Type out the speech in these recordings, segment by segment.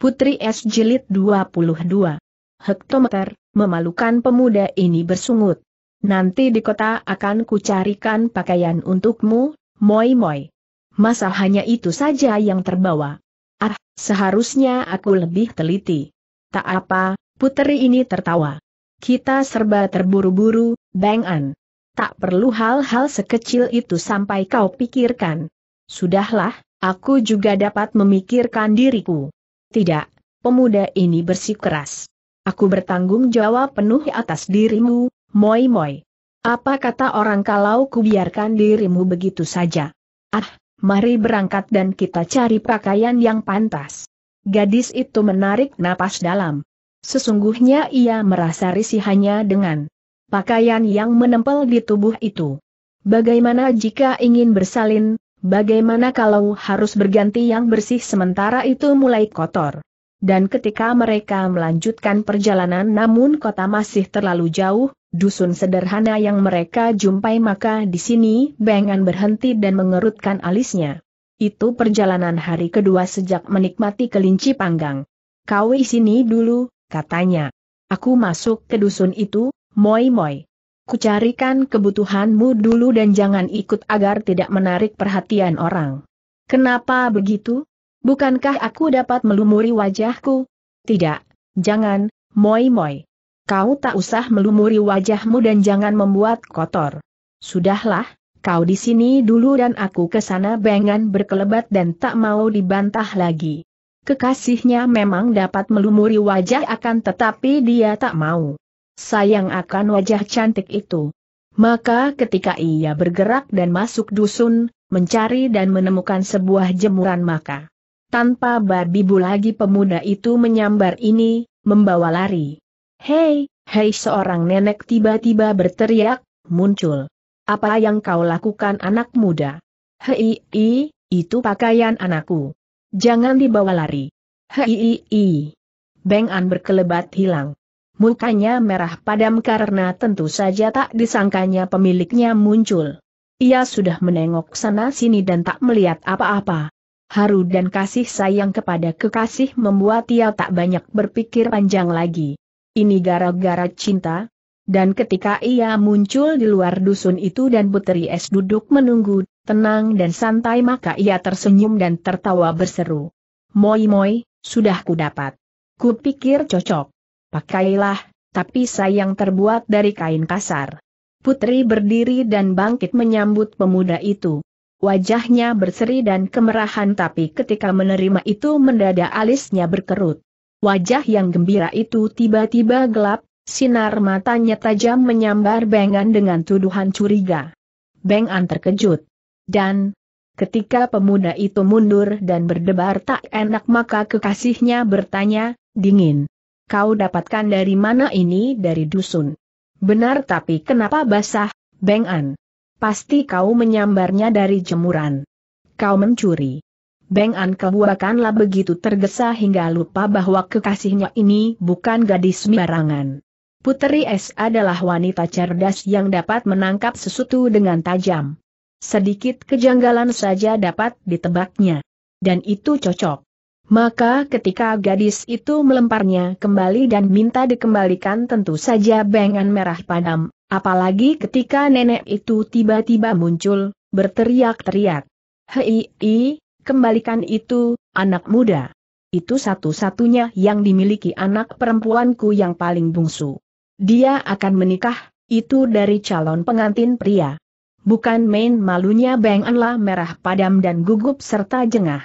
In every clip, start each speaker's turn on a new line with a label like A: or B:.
A: Putri S. Jilid 22. Hektometer, memalukan pemuda ini bersungut. Nanti di kota akan kucarikan pakaian untukmu, moi-moi. Masa hanya itu saja yang terbawa. Ah, seharusnya aku lebih teliti. Tak apa, putri ini tertawa. Kita serba terburu-buru, Bang An. Tak perlu hal-hal sekecil itu sampai kau pikirkan. Sudahlah, aku juga dapat memikirkan diriku. Tidak, pemuda ini bersikeras. Aku bertanggung jawab penuh atas dirimu, Moi Moi. Apa kata orang kalau kubiarkan dirimu begitu saja? Ah, mari berangkat dan kita cari pakaian yang pantas. Gadis itu menarik napas dalam. Sesungguhnya ia merasa risih hanya dengan pakaian yang menempel di tubuh itu. Bagaimana jika ingin bersalin, Bagaimana kalau harus berganti yang bersih sementara itu mulai kotor? Dan ketika mereka melanjutkan perjalanan namun kota masih terlalu jauh, dusun sederhana yang mereka jumpai maka di sini Bengan berhenti dan mengerutkan alisnya. Itu perjalanan hari kedua sejak menikmati kelinci panggang. Kau sini dulu, katanya. Aku masuk ke dusun itu, moi-moi kucarikan kebutuhanmu dulu dan jangan ikut agar tidak menarik perhatian orang. Kenapa begitu? Bukankah aku dapat melumuri wajahku? Tidak, jangan, moi-moi. Kau tak usah melumuri wajahmu dan jangan membuat kotor. Sudahlah, kau di sini dulu dan aku ke sana bengan berkelebat dan tak mau dibantah lagi. Kekasihnya memang dapat melumuri wajah akan tetapi dia tak mau sayang akan wajah cantik itu. Maka ketika ia bergerak dan masuk dusun, mencari dan menemukan sebuah jemuran maka. Tanpa babi bu lagi pemuda itu menyambar ini, membawa lari. Hei, hei seorang nenek tiba-tiba berteriak, muncul. Apa yang kau lakukan anak muda? Hei, i, itu pakaian anakku. Jangan dibawa lari. Hei, i, i. Beng An berkelebat hilang mukanya merah padam karena tentu saja tak disangkanya pemiliknya muncul. Ia sudah menengok sana-sini dan tak melihat apa-apa. Haru dan kasih sayang kepada kekasih membuat ia tak banyak berpikir panjang lagi. Ini gara-gara cinta, dan ketika ia muncul di luar dusun itu dan puteri Es duduk menunggu, tenang dan santai maka ia tersenyum dan tertawa berseru. Moi moi, sudah ku dapat. Ku pikir cocok. Pakailah, tapi sayang terbuat dari kain kasar. Putri berdiri dan bangkit menyambut pemuda itu. Wajahnya berseri dan kemerahan tapi ketika menerima itu mendadak alisnya berkerut. Wajah yang gembira itu tiba-tiba gelap, sinar matanya tajam menyambar Bengan dengan tuduhan curiga. Bengan terkejut. Dan, ketika pemuda itu mundur dan berdebar tak enak maka kekasihnya bertanya, dingin, Kau dapatkan dari mana ini dari dusun? Benar tapi kenapa basah, Beng An? Pasti kau menyambarnya dari jemuran. Kau mencuri. Beng An kebuakanlah begitu tergesa hingga lupa bahwa kekasihnya ini bukan gadis sembarangan. Putri S adalah wanita cerdas yang dapat menangkap sesuatu dengan tajam. Sedikit kejanggalan saja dapat ditebaknya. Dan itu cocok. Maka ketika gadis itu melemparnya kembali dan minta dikembalikan tentu saja bengan merah padam, apalagi ketika nenek itu tiba-tiba muncul, berteriak-teriak. Hei, kembalikan itu, anak muda. Itu satu-satunya yang dimiliki anak perempuanku yang paling bungsu. Dia akan menikah, itu dari calon pengantin pria. Bukan main malunya benganlah merah padam dan gugup serta jengah.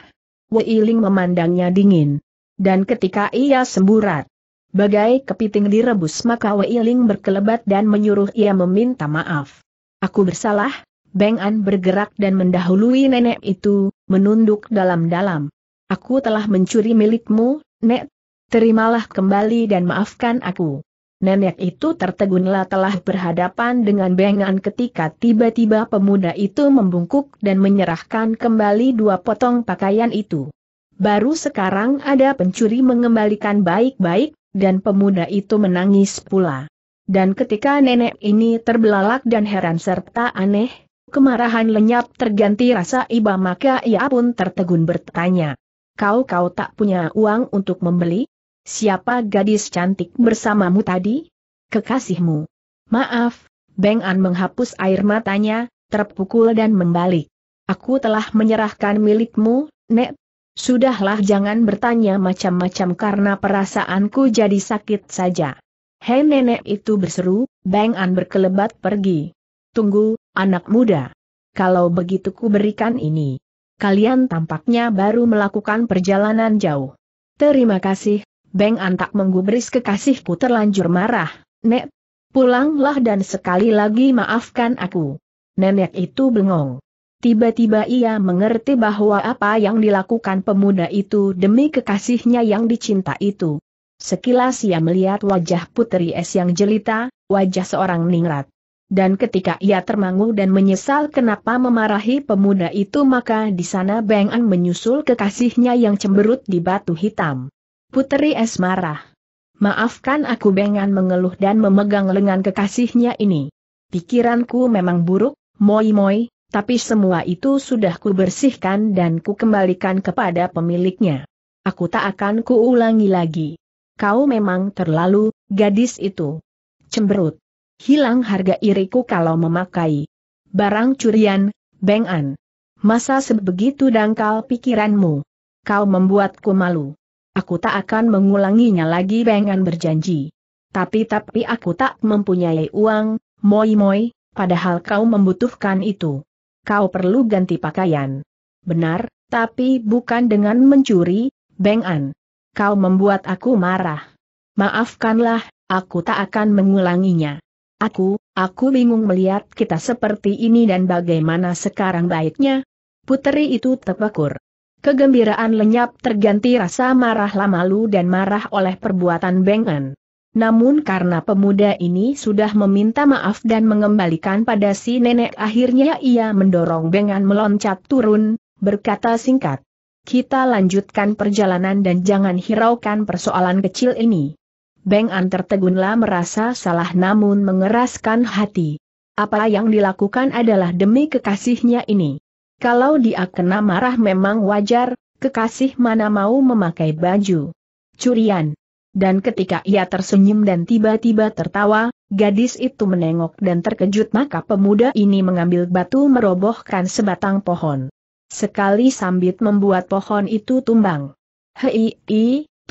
A: Ling memandangnya dingin. Dan ketika ia semburat, bagai kepiting direbus maka Ling berkelebat dan menyuruh ia meminta maaf. Aku bersalah, Beng An bergerak dan mendahului nenek itu, menunduk dalam-dalam. Aku telah mencuri milikmu, Nek. Terimalah kembali dan maafkan aku. Nenek itu tertegunlah telah berhadapan dengan bengan ketika tiba-tiba pemuda itu membungkuk dan menyerahkan kembali dua potong pakaian itu. Baru sekarang ada pencuri mengembalikan baik-baik, dan pemuda itu menangis pula. Dan ketika nenek ini terbelalak dan heran serta aneh, kemarahan lenyap terganti rasa iba maka ia pun tertegun bertanya. Kau-kau tak punya uang untuk membeli? Siapa gadis cantik bersamamu tadi? Kekasihmu. Maaf, Beng An menghapus air matanya, terpukul dan membalik. Aku telah menyerahkan milikmu, Nek. Sudahlah jangan bertanya macam-macam karena perasaanku jadi sakit saja. Hei nenek itu berseru, Beng An berkelebat pergi. Tunggu, anak muda. Kalau begitu ku berikan ini. Kalian tampaknya baru melakukan perjalanan jauh. Terima kasih, Beng Antak menggubris kekasihku terlanjur marah, Nek, pulanglah dan sekali lagi maafkan aku. Nenek itu bengong. Tiba-tiba ia mengerti bahwa apa yang dilakukan pemuda itu demi kekasihnya yang dicinta itu. Sekilas ia melihat wajah putri es yang jelita, wajah seorang ningrat. Dan ketika ia termangu dan menyesal kenapa memarahi pemuda itu maka di sana Beng An menyusul kekasihnya yang cemberut di batu hitam. Puteri Es marah. Maafkan aku bengan mengeluh dan memegang lengan kekasihnya ini. Pikiranku memang buruk, moi-moi, tapi semua itu sudah kubersihkan dan ku kembalikan kepada pemiliknya. Aku tak akan kuulangi lagi. Kau memang terlalu, gadis itu. Cemberut. Hilang harga iriku kalau memakai. Barang curian, bengan. Masa sebegitu dangkal pikiranmu? Kau membuatku malu. Aku tak akan mengulanginya lagi Bengan berjanji. Tapi-tapi aku tak mempunyai uang, moi-moi, padahal kau membutuhkan itu. Kau perlu ganti pakaian. Benar, tapi bukan dengan mencuri, Bengan. Kau membuat aku marah. Maafkanlah, aku tak akan mengulanginya. Aku, aku bingung melihat kita seperti ini dan bagaimana sekarang baiknya. Puteri itu terpekur. Kegembiraan lenyap terganti rasa marah lamalu dan marah oleh perbuatan Bengen. Namun karena pemuda ini sudah meminta maaf dan mengembalikan pada si nenek akhirnya ia mendorong Bengen meloncat turun, berkata singkat. Kita lanjutkan perjalanan dan jangan hiraukan persoalan kecil ini. Beng tertegunlah merasa salah namun mengeraskan hati. Apa yang dilakukan adalah demi kekasihnya ini. Kalau dia kena marah memang wajar, kekasih mana mau memakai baju. Curian. Dan ketika ia tersenyum dan tiba-tiba tertawa, gadis itu menengok dan terkejut maka pemuda ini mengambil batu merobohkan sebatang pohon. Sekali sambit membuat pohon itu tumbang. Hei,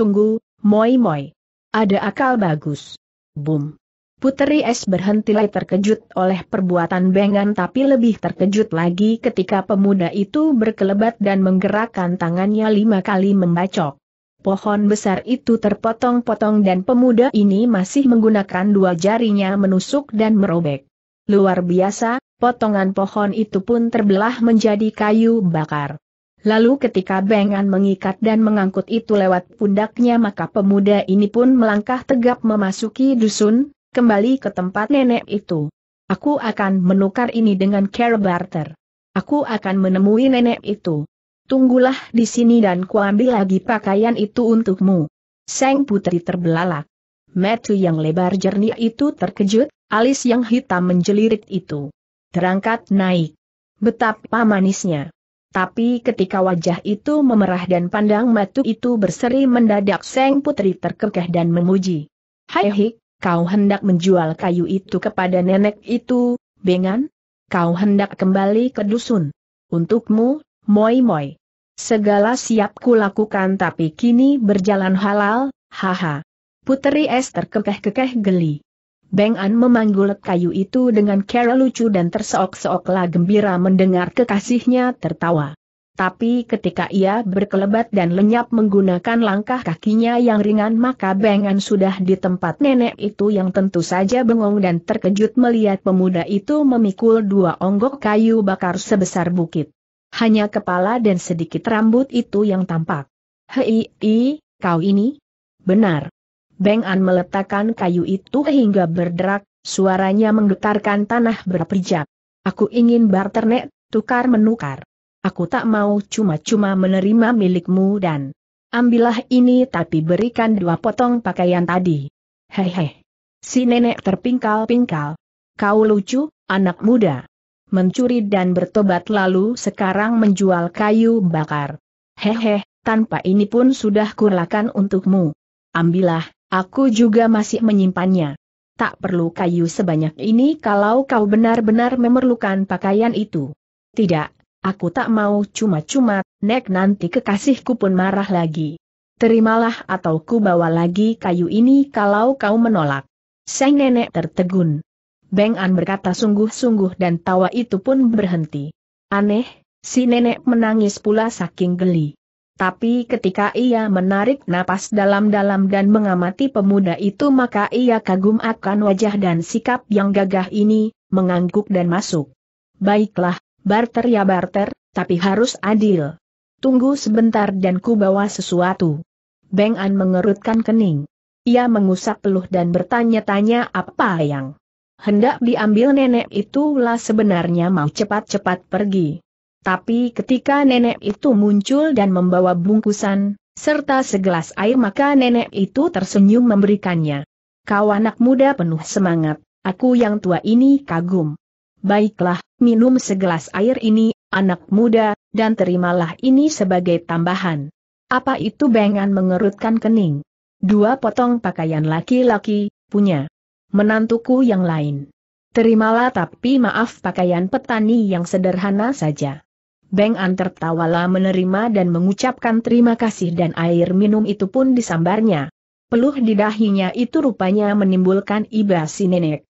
A: tunggu, moi moi. Ada akal bagus. Boom. Puteri Es berhenti terkejut oleh perbuatan Bengan tapi lebih terkejut lagi ketika pemuda itu berkelebat dan menggerakkan tangannya lima kali membacok. Pohon besar itu terpotong-potong dan pemuda ini masih menggunakan dua jarinya menusuk dan merobek. Luar biasa, potongan pohon itu pun terbelah menjadi kayu bakar. Lalu ketika Bengan mengikat dan mengangkut itu lewat pundaknya maka pemuda ini pun melangkah tegap memasuki dusun, kembali ke tempat nenek itu. Aku akan menukar ini dengan care barter. Aku akan menemui nenek itu. Tunggulah di sini dan kuambil lagi pakaian itu untukmu. Sang putri terbelalak. Matthew yang lebar jernih itu terkejut, alis yang hitam menjelirit itu. Terangkat naik. Betapa manisnya. Tapi ketika wajah itu memerah dan pandang matu itu berseri mendadak Seng Putri terkekeh dan memuji. Hai hik, Kau hendak menjual kayu itu kepada nenek itu, Bengan? Kau hendak kembali ke dusun. Untukmu, moi-moi. Segala siap kulakukan tapi kini berjalan halal, haha. Putri Esther kekeh kekeh geli. Bengan memanggul kayu itu dengan cara lucu dan terseok-seoklah gembira mendengar kekasihnya tertawa. Tapi ketika ia berkelebat dan lenyap menggunakan langkah kakinya yang ringan maka bengan sudah di tempat nenek itu yang tentu saja bengong dan terkejut melihat pemuda itu memikul dua onggok kayu bakar sebesar bukit. Hanya kepala dan sedikit rambut itu yang tampak. Hei, i, kau ini? Benar. Beng An meletakkan kayu itu hingga berderak, suaranya menggetarkan tanah berperjak. Aku ingin barter tukar menukar. Aku tak mau cuma-cuma menerima milikmu dan ambillah ini tapi berikan dua potong pakaian tadi. Hehe. Si nenek terpingkal-pingkal. Kau lucu, anak muda. Mencuri dan bertobat lalu sekarang menjual kayu bakar. Hehe, tanpa ini pun sudah kurlakan untukmu. Ambillah, aku juga masih menyimpannya. Tak perlu kayu sebanyak ini kalau kau benar-benar memerlukan pakaian itu. Tidak, Aku tak mau cuma-cuma, nek nanti kekasihku pun marah lagi. Terimalah atau ku bawa lagi kayu ini kalau kau menolak. Sang nenek tertegun. Beng An berkata sungguh-sungguh dan tawa itu pun berhenti. Aneh, si nenek menangis pula saking geli. Tapi ketika ia menarik napas dalam-dalam dan mengamati pemuda itu maka ia kagum akan wajah dan sikap yang gagah ini, mengangguk dan masuk. Baiklah, barter ya barter, tapi harus adil. Tunggu sebentar dan ku bawa sesuatu. Beng An mengerutkan kening. Ia mengusap peluh dan bertanya-tanya apa yang hendak diambil nenek itulah sebenarnya mau cepat-cepat pergi. Tapi ketika nenek itu muncul dan membawa bungkusan, serta segelas air maka nenek itu tersenyum memberikannya. Kau anak muda penuh semangat, aku yang tua ini kagum. Baiklah, minum segelas air ini, anak muda, dan terimalah ini sebagai tambahan. Apa itu Bengan mengerutkan kening? Dua potong pakaian laki-laki, punya. Menantuku yang lain. Terimalah tapi maaf pakaian petani yang sederhana saja. Beng An tertawalah menerima dan mengucapkan terima kasih dan air minum itu pun disambarnya. Peluh di dahinya itu rupanya menimbulkan iba si nenek.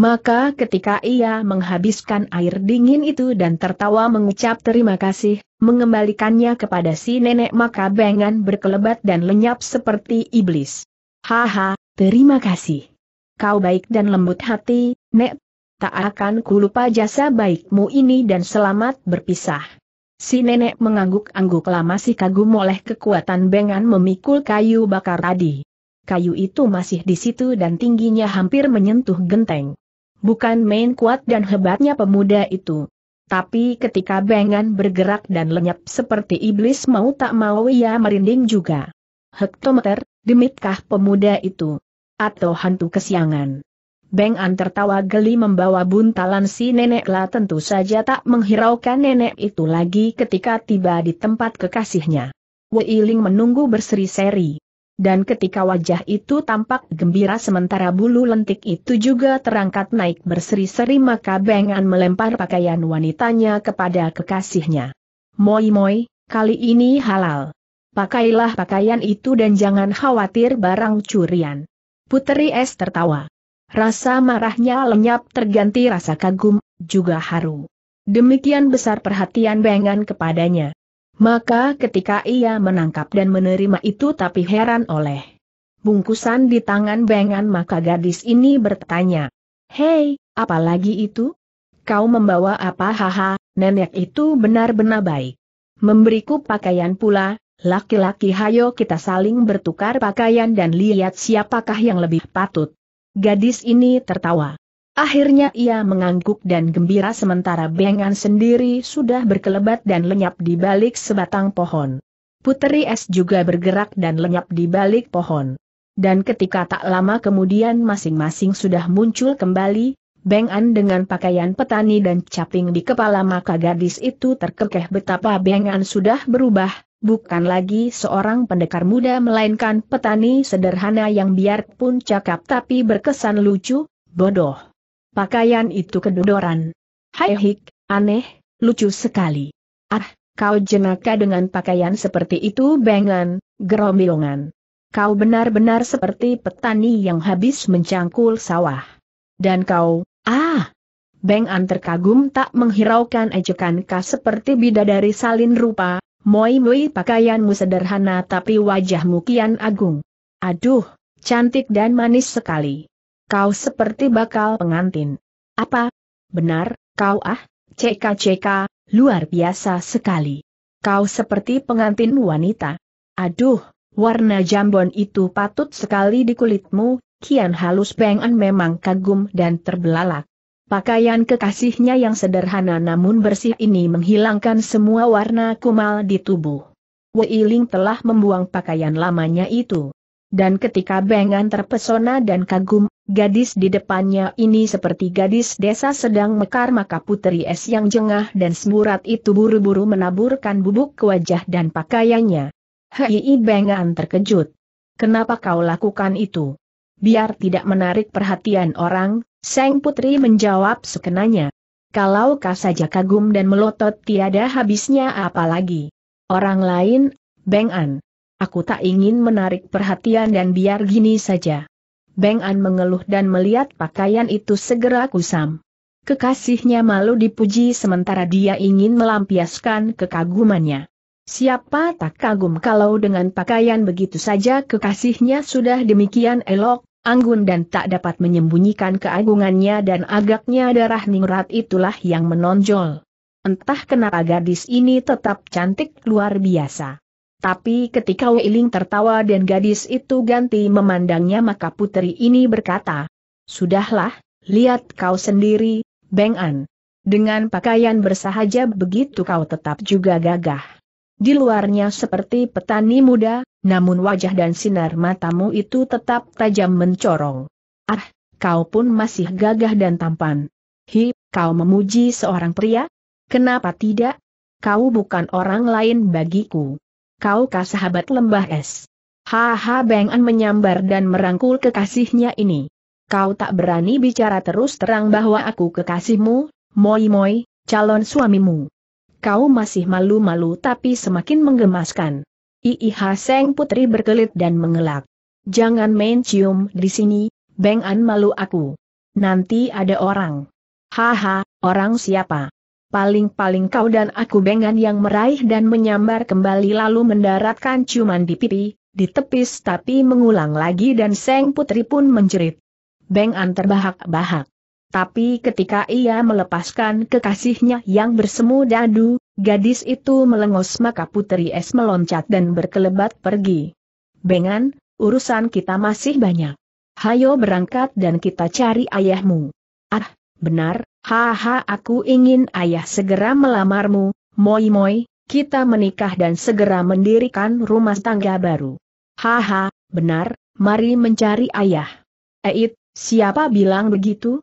A: Maka ketika ia menghabiskan air dingin itu dan tertawa mengucap terima kasih, mengembalikannya kepada si nenek maka bengan berkelebat dan lenyap seperti iblis. Haha, terima kasih. Kau baik dan lembut hati, Nek. Tak akan kulupa jasa baikmu ini dan selamat berpisah. Si nenek mengangguk angguk lama si kagum oleh kekuatan bengan memikul kayu bakar tadi. Kayu itu masih di situ dan tingginya hampir menyentuh genteng. Bukan main kuat dan hebatnya pemuda itu. Tapi ketika Bengan bergerak dan lenyap seperti iblis mau tak mau ia merinding juga. Hektometer, demitkah pemuda itu? Atau hantu kesiangan? Beng An tertawa geli membawa buntalan si nenek lah tentu saja tak menghiraukan nenek itu lagi ketika tiba di tempat kekasihnya. Ling menunggu berseri-seri dan ketika wajah itu tampak gembira sementara bulu lentik itu juga terangkat naik berseri-seri maka Bengan melempar pakaian wanitanya kepada kekasihnya. Moi-moi, kali ini halal. Pakailah pakaian itu dan jangan khawatir barang curian. Putri Es tertawa. Rasa marahnya lenyap terganti rasa kagum, juga haru. Demikian besar perhatian Bengan kepadanya. Maka ketika ia menangkap dan menerima itu tapi heran oleh bungkusan di tangan Bengan maka gadis ini bertanya, Hei, apa lagi itu? Kau membawa apa haha, nenek itu benar-benar baik. Memberiku pakaian pula, laki-laki hayo kita saling bertukar pakaian dan lihat siapakah yang lebih patut. Gadis ini tertawa. Akhirnya ia mengangguk dan gembira sementara Bengan sendiri sudah berkelebat dan lenyap di balik sebatang pohon. Putri Es juga bergerak dan lenyap di balik pohon. Dan ketika tak lama kemudian masing-masing sudah muncul kembali, Bengan dengan pakaian petani dan caping di kepala maka gadis itu terkekeh betapa Bengan sudah berubah, bukan lagi seorang pendekar muda melainkan petani sederhana yang biarpun cakap tapi berkesan lucu, bodoh pakaian itu kedodoran. Hai aneh, lucu sekali. Ah, kau jenaka dengan pakaian seperti itu bengan, gerombilongan. Kau benar-benar seperti petani yang habis mencangkul sawah. Dan kau, ah! Beng Bengan terkagum tak menghiraukan ejekan kau seperti bidadari salin rupa, moi-moi pakaianmu sederhana tapi wajahmu kian agung. Aduh, cantik dan manis sekali kau seperti bakal pengantin. Apa? Benar, kau ah, CKCK, luar biasa sekali. Kau seperti pengantin wanita. Aduh, warna jambon itu patut sekali di kulitmu, kian halus pengen memang kagum dan terbelalak. Pakaian kekasihnya yang sederhana namun bersih ini menghilangkan semua warna kumal di tubuh. Ling telah membuang pakaian lamanya itu. Dan ketika Bengan terpesona dan kagum, Gadis di depannya ini seperti gadis desa sedang mekar maka putri es yang jengah dan semburat itu buru-buru menaburkan bubuk ke wajah dan pakaiannya. Hei Bengan terkejut. Kenapa kau lakukan itu? Biar tidak menarik perhatian orang, Seng Putri menjawab sekenanya. Kalau kau saja kagum dan melotot tiada habisnya apalagi. Orang lain, Bengan, Aku tak ingin menarik perhatian dan biar gini saja. Beng An mengeluh dan melihat pakaian itu segera kusam. Kekasihnya malu dipuji sementara dia ingin melampiaskan kekagumannya. Siapa tak kagum kalau dengan pakaian begitu saja kekasihnya sudah demikian elok, anggun dan tak dapat menyembunyikan keagungannya dan agaknya darah ningrat itulah yang menonjol. Entah kenapa gadis ini tetap cantik luar biasa. Tapi ketika Weiling tertawa dan gadis itu ganti memandangnya maka putri ini berkata, Sudahlah, lihat kau sendiri, Beng An. Dengan pakaian bersahaja begitu kau tetap juga gagah. Di luarnya seperti petani muda, namun wajah dan sinar matamu itu tetap tajam mencorong. Ah, kau pun masih gagah dan tampan. Hi, kau memuji seorang pria? Kenapa tidak? Kau bukan orang lain bagiku kau kah sahabat lembah es? Haha Beng An menyambar dan merangkul kekasihnya ini. Kau tak berani bicara terus terang bahwa aku kekasihmu, Moi Moi, calon suamimu. Kau masih malu-malu tapi semakin menggemaskan. Iiha Seng Putri berkelit dan mengelak. Jangan main cium di sini, Beng An malu aku. Nanti ada orang. Haha, orang siapa? paling-paling kau dan aku Bengan yang meraih dan menyambar kembali lalu mendaratkan cuman di pipi, ditepis tapi mengulang lagi dan Seng Putri pun menjerit. Bengan terbahak-bahak. Tapi ketika ia melepaskan kekasihnya yang bersemu dadu, gadis itu melengos maka Putri Es meloncat dan berkelebat pergi. Bengan, urusan kita masih banyak. Hayo berangkat dan kita cari ayahmu. Ah, benar, Haha aku ingin ayah segera melamarmu, moi moi, kita menikah dan segera mendirikan rumah tangga baru. Haha, benar, mari mencari ayah. Eit, siapa bilang begitu?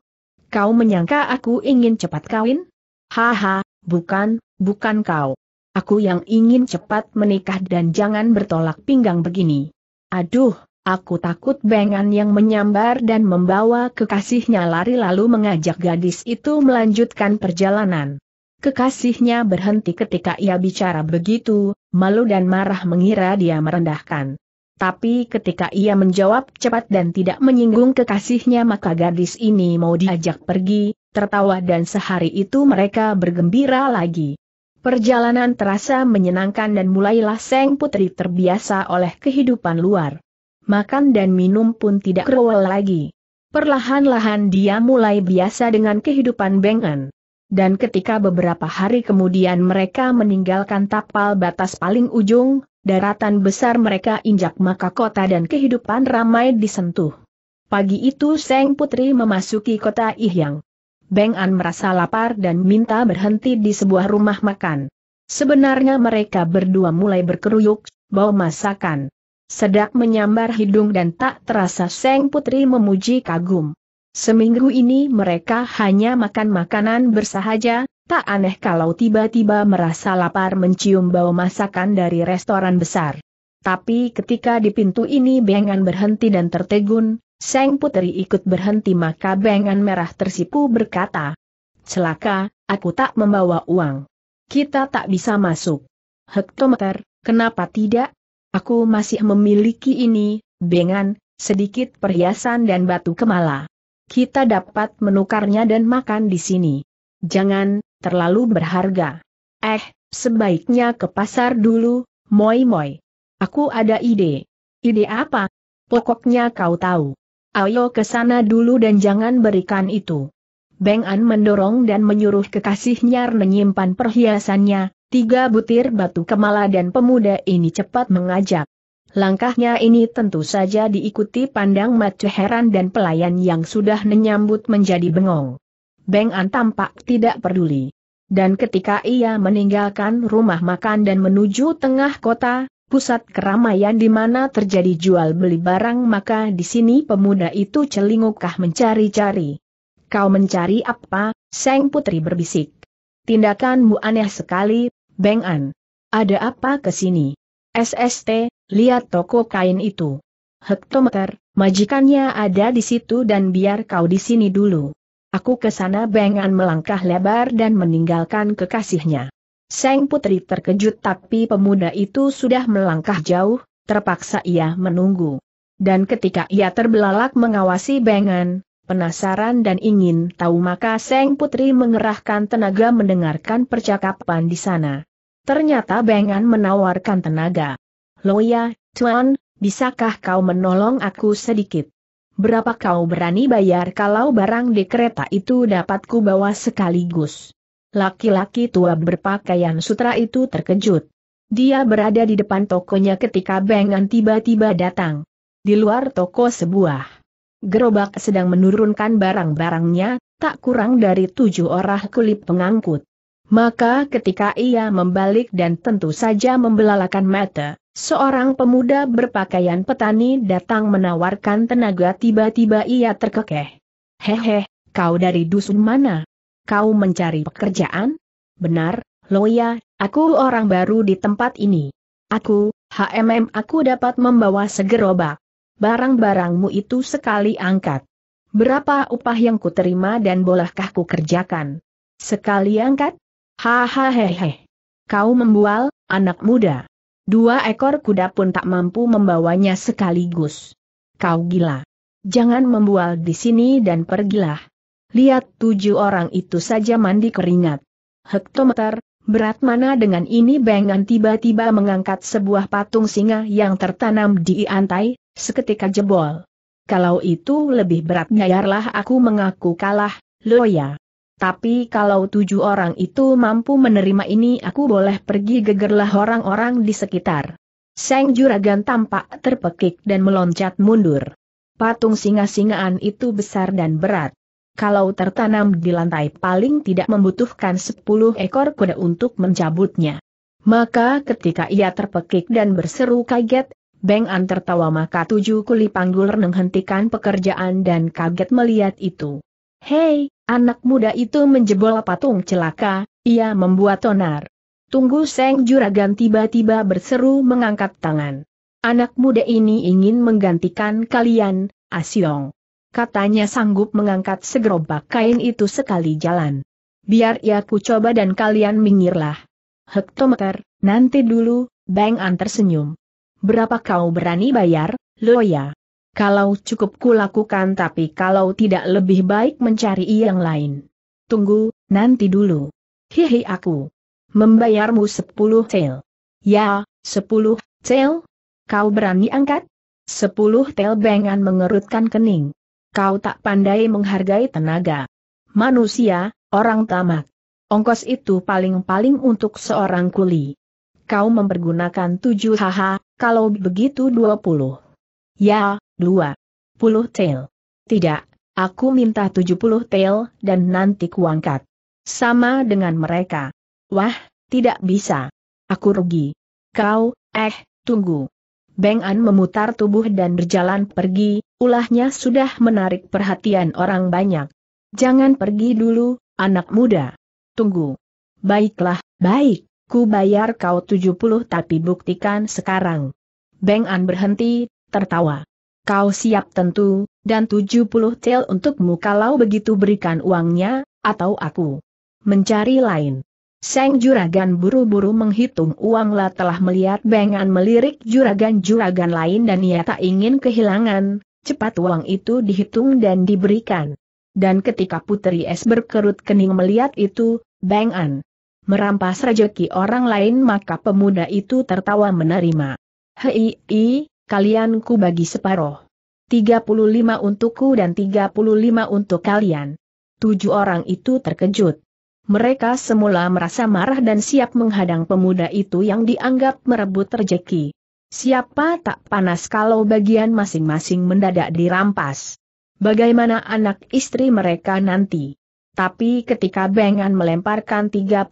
A: Kau menyangka aku ingin cepat kawin? Haha, bukan, bukan kau. Aku yang ingin cepat menikah dan jangan bertolak pinggang begini. Aduh, Aku takut Bengan yang menyambar dan membawa kekasihnya lari lalu mengajak gadis itu melanjutkan perjalanan. Kekasihnya berhenti ketika ia bicara begitu, malu dan marah mengira dia merendahkan. Tapi ketika ia menjawab cepat dan tidak menyinggung kekasihnya maka gadis ini mau diajak pergi, tertawa dan sehari itu mereka bergembira lagi. Perjalanan terasa menyenangkan dan mulailah Seng Putri terbiasa oleh kehidupan luar makan dan minum pun tidak rewel lagi. Perlahan-lahan dia mulai biasa dengan kehidupan bengan. Dan ketika beberapa hari kemudian mereka meninggalkan tapal batas paling ujung, daratan besar mereka injak maka kota dan kehidupan ramai disentuh. Pagi itu Seng Putri memasuki kota Ihyang. Beng merasa lapar dan minta berhenti di sebuah rumah makan. Sebenarnya mereka berdua mulai berkeruyuk, bau masakan sedak menyambar hidung dan tak terasa Seng Putri memuji kagum. Seminggu ini mereka hanya makan makanan bersahaja, tak aneh kalau tiba-tiba merasa lapar mencium bau masakan dari restoran besar. Tapi ketika di pintu ini Bengan berhenti dan tertegun, Seng Putri ikut berhenti maka Bengan merah tersipu berkata, Celaka, aku tak membawa uang. Kita tak bisa masuk. Hektometer, kenapa tidak? Aku masih memiliki ini, bengan, sedikit perhiasan dan batu kemala. Kita dapat menukarnya dan makan di sini. Jangan, terlalu berharga. Eh, sebaiknya ke pasar dulu, moi-moi. Aku ada ide. Ide apa? Pokoknya kau tahu. Ayo ke sana dulu dan jangan berikan itu. Beng An mendorong dan menyuruh kekasihnya menyimpan perhiasannya, Tiga butir batu kemala dan pemuda ini cepat mengajak. Langkahnya ini tentu saja diikuti pandang mata heran dan pelayan yang sudah menyambut menjadi bengong. Beng An tampak tidak peduli. Dan ketika ia meninggalkan rumah makan dan menuju tengah kota, pusat keramaian di mana terjadi jual beli barang maka di sini pemuda itu celingukah mencari-cari. Kau mencari apa, Seng Putri berbisik. Tindakanmu aneh sekali, Beng An. Ada apa ke sini? SST, lihat toko kain itu. Hektometer, majikannya ada di situ dan biar kau di sini dulu. Aku ke sana Beng An melangkah lebar dan meninggalkan kekasihnya. Seng Putri terkejut tapi pemuda itu sudah melangkah jauh, terpaksa ia menunggu. Dan ketika ia terbelalak mengawasi Bengan, Penasaran dan ingin tahu maka Seng Putri mengerahkan tenaga mendengarkan percakapan di sana. Ternyata Bengan menawarkan tenaga. Loya, Tuan, bisakah kau menolong aku sedikit? Berapa kau berani bayar kalau barang di kereta itu dapat ku bawa sekaligus? Laki-laki tua berpakaian sutra itu terkejut. Dia berada di depan tokonya ketika Bengan tiba-tiba datang. Di luar toko sebuah gerobak sedang menurunkan barang-barangnya, tak kurang dari tujuh orang kulit pengangkut. Maka ketika ia membalik dan tentu saja membelalakan mata, seorang pemuda berpakaian petani datang menawarkan tenaga tiba-tiba ia terkekeh. Hehe, kau dari dusun mana? Kau mencari pekerjaan? Benar, Loya, aku orang baru di tempat ini. Aku, HMM aku dapat membawa segerobak. Barang-barangmu itu sekali angkat. Berapa upah yang kuterima dan bolehkah ku kerjakan? Sekali angkat? Hahaha. Kau membual, anak muda. Dua ekor kuda pun tak mampu membawanya sekaligus. Kau gila. Jangan membual di sini dan pergilah. Lihat tujuh orang itu saja mandi keringat. Hektometer, berat mana dengan ini bengan tiba-tiba mengangkat sebuah patung singa yang tertanam di antai, seketika jebol. Kalau itu lebih berat gayarlah aku mengaku kalah, Loya. Tapi kalau tujuh orang itu mampu menerima ini aku boleh pergi gegerlah orang-orang di sekitar. Seng Juragan tampak terpekik dan meloncat mundur. Patung singa-singaan itu besar dan berat. Kalau tertanam di lantai paling tidak membutuhkan sepuluh ekor kuda untuk mencabutnya. Maka ketika ia terpekik dan berseru kaget, Beng An tertawa maka tujuh kuli panggul hentikan pekerjaan dan kaget melihat itu. Hei, anak muda itu menjebol patung celaka, ia membuat tonar. Tunggu Seng Juragan tiba-tiba berseru mengangkat tangan. Anak muda ini ingin menggantikan kalian, Asyong. Katanya sanggup mengangkat segerobak kain itu sekali jalan. Biar ia ku coba dan kalian minggirlah. Hektometer, nanti dulu, Bang An tersenyum. Berapa kau berani bayar, Loya? Kalau cukup kulakukan tapi kalau tidak lebih baik mencari yang lain. Tunggu, nanti dulu. Hihi aku. Membayarmu sepuluh tel. Ya, sepuluh tel? Kau berani angkat? Sepuluh tel bengan mengerutkan kening. Kau tak pandai menghargai tenaga. Manusia, orang tamak. Ongkos itu paling-paling untuk seorang kuli. Kau mempergunakan tujuh haha, kalau begitu dua puluh. Ya, Dua. Puluh tel. Tidak, aku minta tujuh puluh tel dan nanti kuangkat. Sama dengan mereka. Wah, tidak bisa. Aku rugi. Kau, eh, tunggu. Beng An memutar tubuh dan berjalan pergi, ulahnya sudah menarik perhatian orang banyak. Jangan pergi dulu, anak muda. Tunggu. Baiklah, baik, ku bayar kau 70 tapi buktikan sekarang. Beng An berhenti, tertawa. Kau siap tentu, dan 70 tel untukmu kalau begitu berikan uangnya, atau aku mencari lain. Seng juragan buru-buru menghitung uang lah telah melihat bengan melirik juragan-juragan lain dan ia tak ingin kehilangan, cepat uang itu dihitung dan diberikan. Dan ketika Putri Es berkerut kening melihat itu, bengan merampas rejeki orang lain maka pemuda itu tertawa menerima. Hei, kalian ku bagi separoh. 35 untukku dan 35 untuk kalian. Tujuh orang itu terkejut. Mereka semula merasa marah dan siap menghadang pemuda itu yang dianggap merebut rejeki. Siapa tak panas kalau bagian masing-masing mendadak dirampas. Bagaimana anak istri mereka nanti? Tapi ketika Bengan melemparkan 35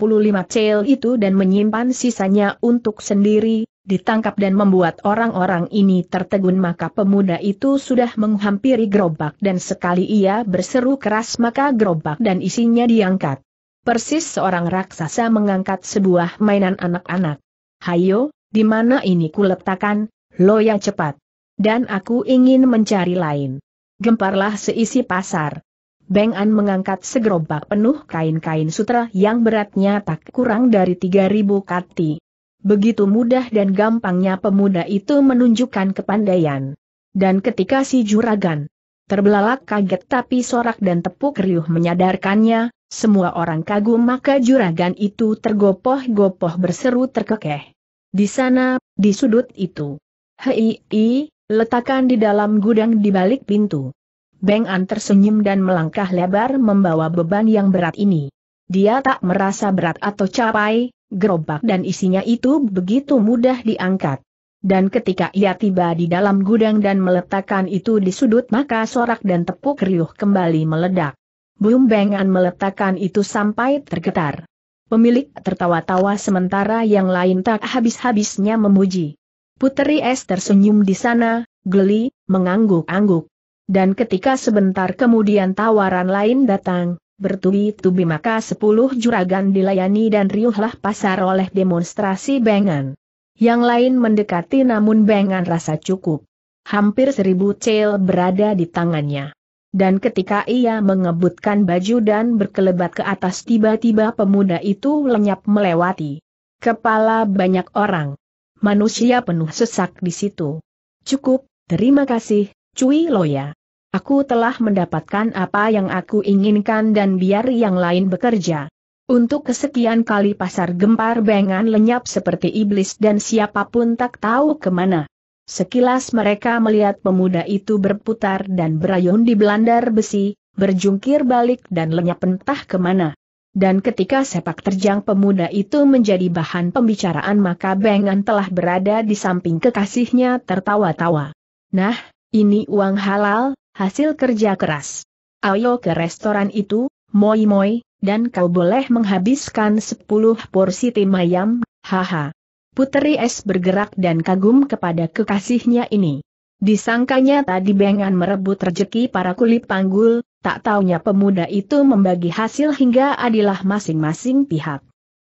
A: cel itu dan menyimpan sisanya untuk sendiri, ditangkap dan membuat orang-orang ini tertegun maka pemuda itu sudah menghampiri gerobak dan sekali ia berseru keras maka gerobak dan isinya diangkat. Persis seorang raksasa mengangkat sebuah mainan anak-anak. Hayo, di mana ini kuletakkan, loya cepat. Dan aku ingin mencari lain. Gemparlah seisi pasar. Beng An mengangkat segerobak penuh kain-kain sutra yang beratnya tak kurang dari 3000 kati. Begitu mudah dan gampangnya pemuda itu menunjukkan kepandaian. Dan ketika si juragan terbelalak kaget tapi sorak dan tepuk riuh menyadarkannya, semua orang kagum maka juragan itu tergopoh-gopoh berseru terkekeh. Di sana, di sudut itu. Hei, i, letakkan di dalam gudang di balik pintu. Beng An tersenyum dan melangkah lebar membawa beban yang berat ini. Dia tak merasa berat atau capai, gerobak dan isinya itu begitu mudah diangkat. Dan ketika ia tiba di dalam gudang dan meletakkan itu di sudut maka sorak dan tepuk riuh kembali meledak. Bum meletakkan itu sampai tergetar. Pemilik tertawa-tawa sementara yang lain tak habis-habisnya memuji. Putri Es tersenyum di sana, geli, mengangguk-angguk. Dan ketika sebentar kemudian tawaran lain datang, bertubi-tubi maka sepuluh juragan dilayani dan riuhlah pasar oleh demonstrasi bengan. Yang lain mendekati namun bengan rasa cukup. Hampir seribu cel berada di tangannya. Dan ketika ia mengebutkan baju dan berkelebat ke atas tiba-tiba pemuda itu lenyap melewati. Kepala banyak orang. Manusia penuh sesak di situ. Cukup, terima kasih, Cui Loya. Aku telah mendapatkan apa yang aku inginkan dan biar yang lain bekerja. Untuk kesekian kali pasar gempar bengan lenyap seperti iblis dan siapapun tak tahu kemana. Sekilas mereka melihat pemuda itu berputar dan berayun di belandar besi, berjungkir balik dan lenyap entah kemana. Dan ketika sepak terjang pemuda itu menjadi bahan pembicaraan maka bengan telah berada di samping kekasihnya tertawa-tawa. Nah, ini uang halal, hasil kerja keras. Ayo ke restoran itu, moi moi, dan kau boleh menghabiskan 10 porsi tim ayam, haha. Putri Es bergerak dan kagum kepada kekasihnya ini. Disangkanya tadi bengan merebut rezeki para kulit panggul, tak taunya pemuda itu membagi hasil hingga adilah masing-masing pihak.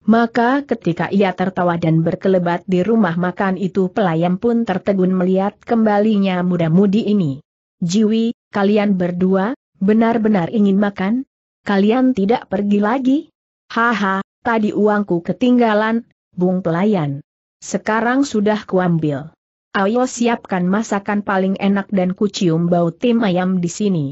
A: Maka ketika ia tertawa dan berkelebat di rumah makan itu pelayan pun tertegun melihat kembalinya muda-mudi ini. Jiwi, kalian berdua, benar-benar ingin makan? Kalian tidak pergi lagi? Haha, tadi uangku ketinggalan, bung pelayan. Sekarang sudah kuambil. Ayo siapkan masakan paling enak dan kucium bau tim ayam di sini.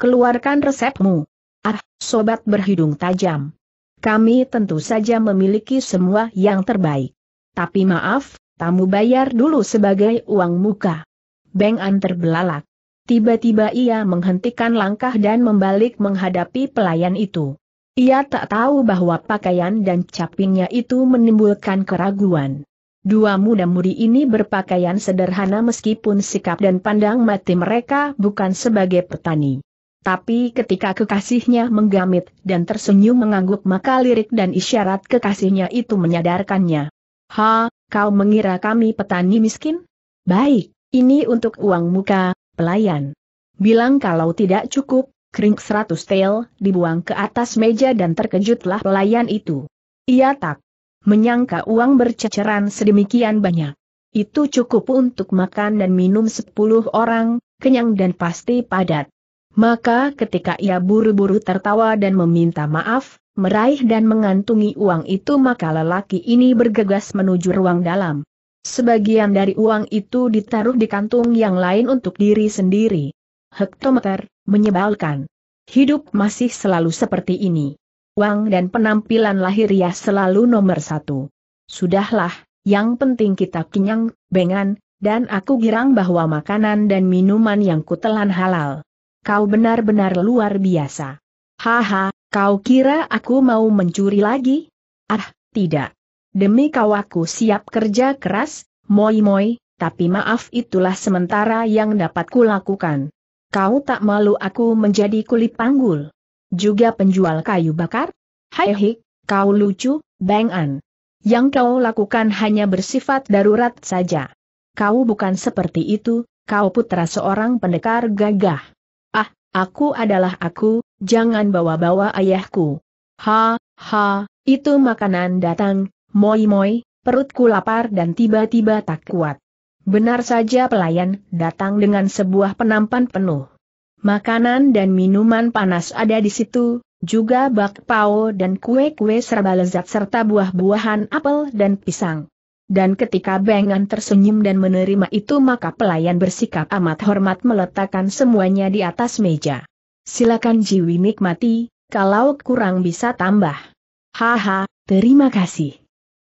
A: Keluarkan resepmu. Ah, sobat berhidung tajam. Kami tentu saja memiliki semua yang terbaik. Tapi maaf, tamu bayar dulu sebagai uang muka. Beng An terbelalak. Tiba-tiba ia menghentikan langkah dan membalik menghadapi pelayan itu. Ia tak tahu bahwa pakaian dan capingnya itu menimbulkan keraguan. Dua muda-mudi ini berpakaian sederhana meskipun sikap dan pandang mati mereka bukan sebagai petani. Tapi ketika kekasihnya menggamit dan tersenyum mengangguk maka lirik dan isyarat kekasihnya itu menyadarkannya. Ha, kau mengira kami petani miskin? Baik, ini untuk uang muka, Pelayan. Bilang kalau tidak cukup, kering seratus tel, dibuang ke atas meja dan terkejutlah pelayan itu. Ia tak menyangka uang berceceran sedemikian banyak. Itu cukup untuk makan dan minum sepuluh orang, kenyang dan pasti padat. Maka ketika ia buru-buru tertawa dan meminta maaf, meraih dan mengantungi uang itu maka lelaki ini bergegas menuju ruang dalam. Sebagian dari uang itu ditaruh di kantung yang lain untuk diri sendiri. Hektometer, menyebalkan. Hidup masih selalu seperti ini. Uang dan penampilan lahiriah selalu nomor satu. Sudahlah, yang penting kita kenyang, bengan, dan aku girang bahwa makanan dan minuman yang kutelan halal. Kau benar-benar luar biasa. Haha, kau kira aku mau mencuri lagi? Ah, tidak. Demi kau aku siap kerja keras, moi-moi, tapi maaf itulah sementara yang dapat kulakukan. Kau tak malu aku menjadi kulit panggul. Juga penjual kayu bakar? Hai kau lucu, bang-an. Yang kau lakukan hanya bersifat darurat saja. Kau bukan seperti itu, kau putra seorang pendekar gagah. Ah, aku adalah aku, jangan bawa-bawa ayahku. Ha, ha, itu makanan datang, Moi-moi, perutku lapar dan tiba-tiba tak kuat. Benar saja pelayan datang dengan sebuah penampan penuh. Makanan dan minuman panas ada di situ, juga bakpao dan kue-kue serba lezat serta buah-buahan apel dan pisang. Dan ketika Bengan tersenyum dan menerima itu maka pelayan bersikap amat hormat meletakkan semuanya di atas meja. Silakan Jiwi nikmati, kalau kurang bisa tambah. Haha, terima kasih.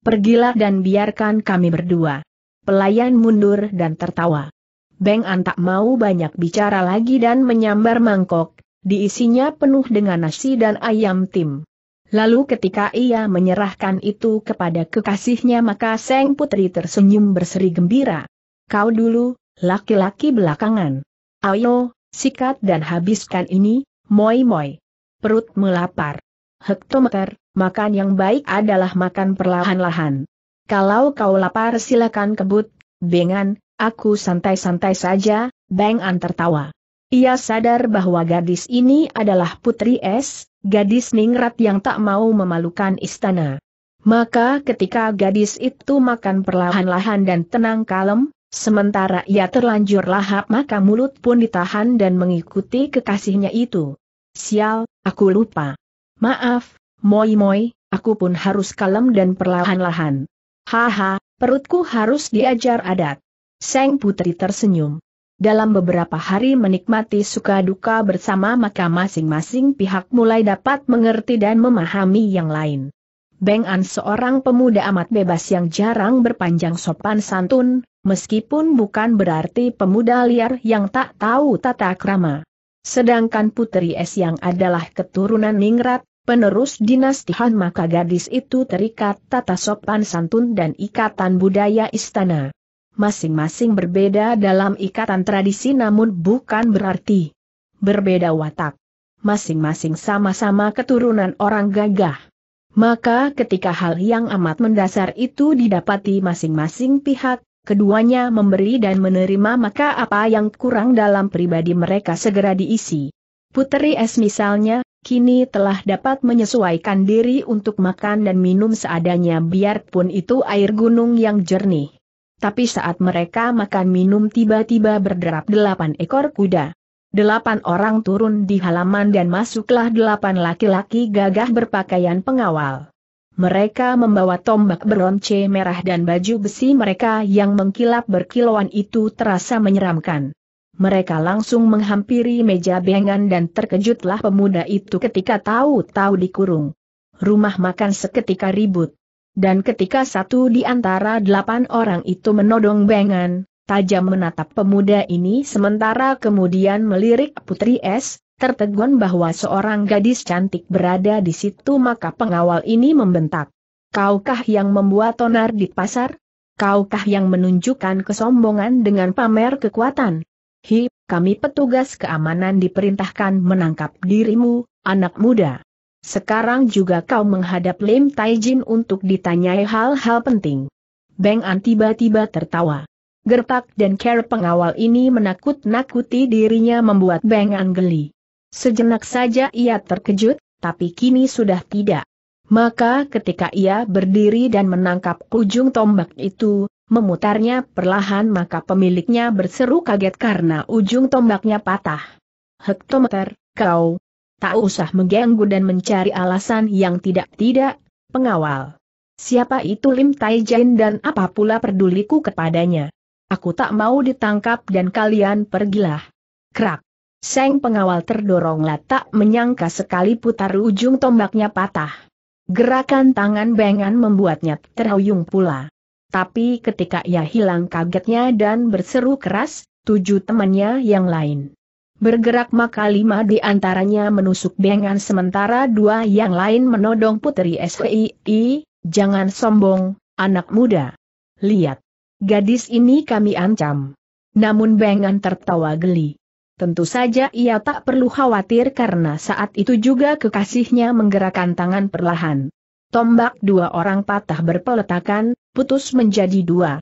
A: Pergilah dan biarkan kami berdua. Pelayan mundur dan tertawa. Beng An tak mau banyak bicara lagi dan menyambar mangkok, diisinya penuh dengan nasi dan ayam tim. Lalu ketika ia menyerahkan itu kepada kekasihnya maka Seng Putri tersenyum berseri gembira. Kau dulu, laki-laki belakangan. Ayo, sikat dan habiskan ini, moi moi. Perut melapar hektometer, makan yang baik adalah makan perlahan-lahan. Kalau kau lapar silakan kebut, bengan, aku santai-santai saja, Bang An tertawa. Ia sadar bahwa gadis ini adalah putri es, gadis ningrat yang tak mau memalukan istana. Maka ketika gadis itu makan perlahan-lahan dan tenang kalem, sementara ia terlanjur lahap maka mulut pun ditahan dan mengikuti kekasihnya itu. Sial, aku lupa. Maaf, Moi Moi, aku pun harus kalem dan perlahan-lahan. Haha, perutku harus diajar adat. Seng Putri tersenyum. Dalam beberapa hari menikmati suka duka bersama maka masing-masing pihak mulai dapat mengerti dan memahami yang lain. Beng An seorang pemuda amat bebas yang jarang berpanjang sopan santun, meskipun bukan berarti pemuda liar yang tak tahu tata krama. Sedangkan Putri Es yang adalah keturunan Ningrat, Penerus dinasti Han maka gadis itu terikat tata sopan santun dan ikatan budaya istana. Masing-masing berbeda dalam ikatan tradisi namun bukan berarti berbeda watak. Masing-masing sama-sama keturunan orang gagah. Maka ketika hal yang amat mendasar itu didapati masing-masing pihak, keduanya memberi dan menerima maka apa yang kurang dalam pribadi mereka segera diisi. Puteri Es misalnya, kini telah dapat menyesuaikan diri untuk makan dan minum seadanya biarpun itu air gunung yang jernih. Tapi saat mereka makan minum tiba-tiba berderap delapan ekor kuda. Delapan orang turun di halaman dan masuklah delapan laki-laki gagah berpakaian pengawal. Mereka membawa tombak beronce merah dan baju besi mereka yang mengkilap berkilauan itu terasa menyeramkan. Mereka langsung menghampiri meja bengan dan terkejutlah pemuda itu ketika tahu-tahu dikurung. Rumah makan seketika ribut. Dan ketika satu di antara delapan orang itu menodong bengan, tajam menatap pemuda ini sementara kemudian melirik Putri es, tertegun bahwa seorang gadis cantik berada di situ maka pengawal ini membentak. Kaukah yang membuat tonar di pasar? Kaukah yang menunjukkan kesombongan dengan pamer kekuatan? Hi, kami petugas keamanan diperintahkan menangkap dirimu, anak muda. Sekarang juga kau menghadap Lim Taijin untuk ditanyai hal-hal penting. Beng An tiba-tiba tertawa. Gertak dan care pengawal ini menakut-nakuti dirinya membuat Beng An geli. Sejenak saja ia terkejut, tapi kini sudah tidak. Maka ketika ia berdiri dan menangkap ujung tombak itu, Memutarnya perlahan maka pemiliknya berseru kaget karena ujung tombaknya patah. Hektometer, kau. Tak usah mengganggu dan mencari alasan yang tidak-tidak, pengawal. Siapa itu Lim Tai Taijen dan apa pula peduliku kepadanya. Aku tak mau ditangkap dan kalian pergilah. Krak. Seng pengawal terdorong tak menyangka sekali putar ujung tombaknya patah. Gerakan tangan Bengan membuatnya terhuyung pula tapi ketika ia hilang kagetnya dan berseru keras, tujuh temannya yang lain. Bergerak maka lima di antaranya menusuk dengan sementara dua yang lain menodong putri SWI, jangan sombong, anak muda. Lihat. Gadis ini kami ancam. Namun Bengan tertawa geli. Tentu saja ia tak perlu khawatir karena saat itu juga kekasihnya menggerakkan tangan perlahan. Tombak dua orang patah berpeletakan, putus menjadi dua.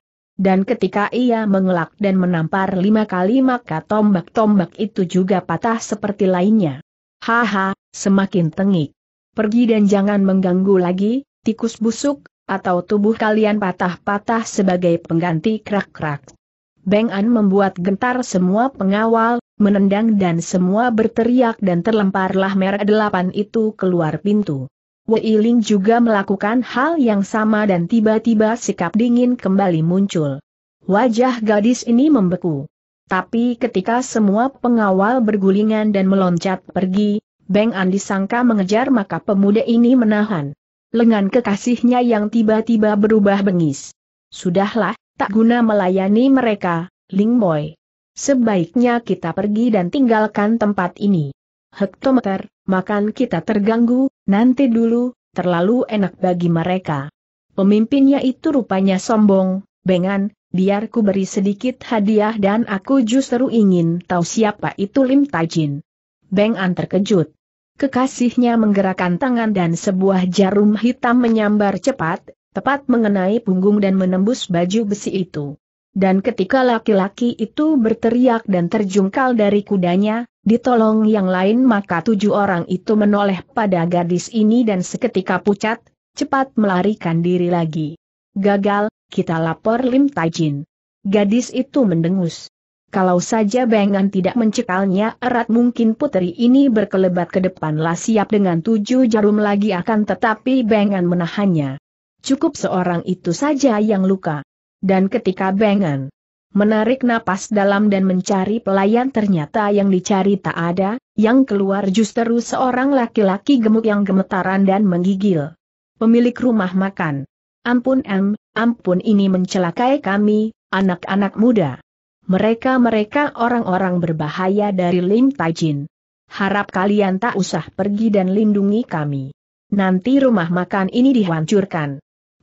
A: Dan ketika ia mengelak dan menampar lima kali maka tombak-tombak itu juga patah seperti lainnya. Haha, semakin tengik. Pergi dan jangan mengganggu lagi, tikus busuk, atau tubuh kalian patah-patah sebagai pengganti krak-krak. Beng An membuat gentar semua pengawal, menendang dan semua berteriak dan terlemparlah merah delapan itu keluar pintu. Wei Ling juga melakukan hal yang sama dan tiba-tiba sikap dingin kembali muncul. Wajah gadis ini membeku. Tapi ketika semua pengawal bergulingan dan meloncat pergi, Beng An disangka mengejar maka pemuda ini menahan. Lengan kekasihnya yang tiba-tiba berubah bengis. Sudahlah, tak guna melayani mereka, Ling Boy. Sebaiknya kita pergi dan tinggalkan tempat ini. Hektometer, makan kita terganggu, Nanti dulu, terlalu enak bagi mereka. Pemimpinnya itu rupanya sombong, bengan, biar ku beri sedikit hadiah dan aku justru ingin tahu siapa itu Lim Tajin. Beng An terkejut. Kekasihnya menggerakkan tangan dan sebuah jarum hitam menyambar cepat, tepat mengenai punggung dan menembus baju besi itu. Dan ketika laki-laki itu berteriak dan terjungkal dari kudanya, Ditolong yang lain maka tujuh orang itu menoleh pada gadis ini dan seketika pucat, cepat melarikan diri lagi. Gagal, kita lapor Lim Taijin. Gadis itu mendengus. Kalau saja Bengan tidak mencekalnya erat mungkin putri ini berkelebat ke depan lah siap dengan tujuh jarum lagi akan tetapi Bengan menahannya. Cukup seorang itu saja yang luka. Dan ketika Bengan menarik napas dalam dan mencari pelayan ternyata yang dicari tak ada, yang keluar justru seorang laki-laki gemuk yang gemetaran dan menggigil. Pemilik rumah makan. Ampun em, ampun ini mencelakai kami, anak-anak muda. Mereka-mereka orang-orang berbahaya dari Lim Tajin. Harap kalian tak usah pergi dan lindungi kami. Nanti rumah makan ini dihancurkan.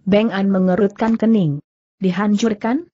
A: Beng An mengerutkan kening. Dihancurkan?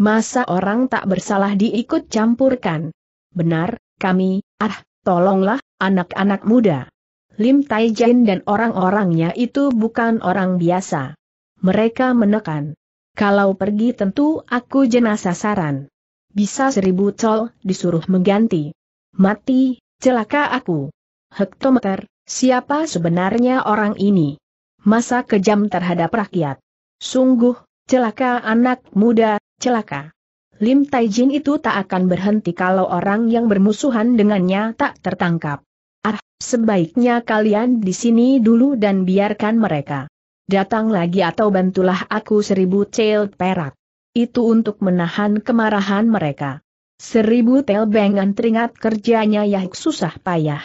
A: masa orang tak bersalah diikut campurkan. Benar, kami, ah, tolonglah, anak-anak muda. Lim Jin dan orang-orangnya itu bukan orang biasa. Mereka menekan. Kalau pergi tentu aku jenazah saran. Bisa seribu col, disuruh mengganti. Mati, celaka aku. Hektometer, siapa sebenarnya orang ini? Masa kejam terhadap rakyat. Sungguh, Celaka anak muda, celaka. Lim Taijin itu tak akan berhenti kalau orang yang bermusuhan dengannya tak tertangkap. Ah, sebaiknya kalian di sini dulu dan biarkan mereka. Datang lagi atau bantulah aku seribu cel perak. Itu untuk menahan kemarahan mereka. Seribu tel bengan teringat kerjanya ya susah payah.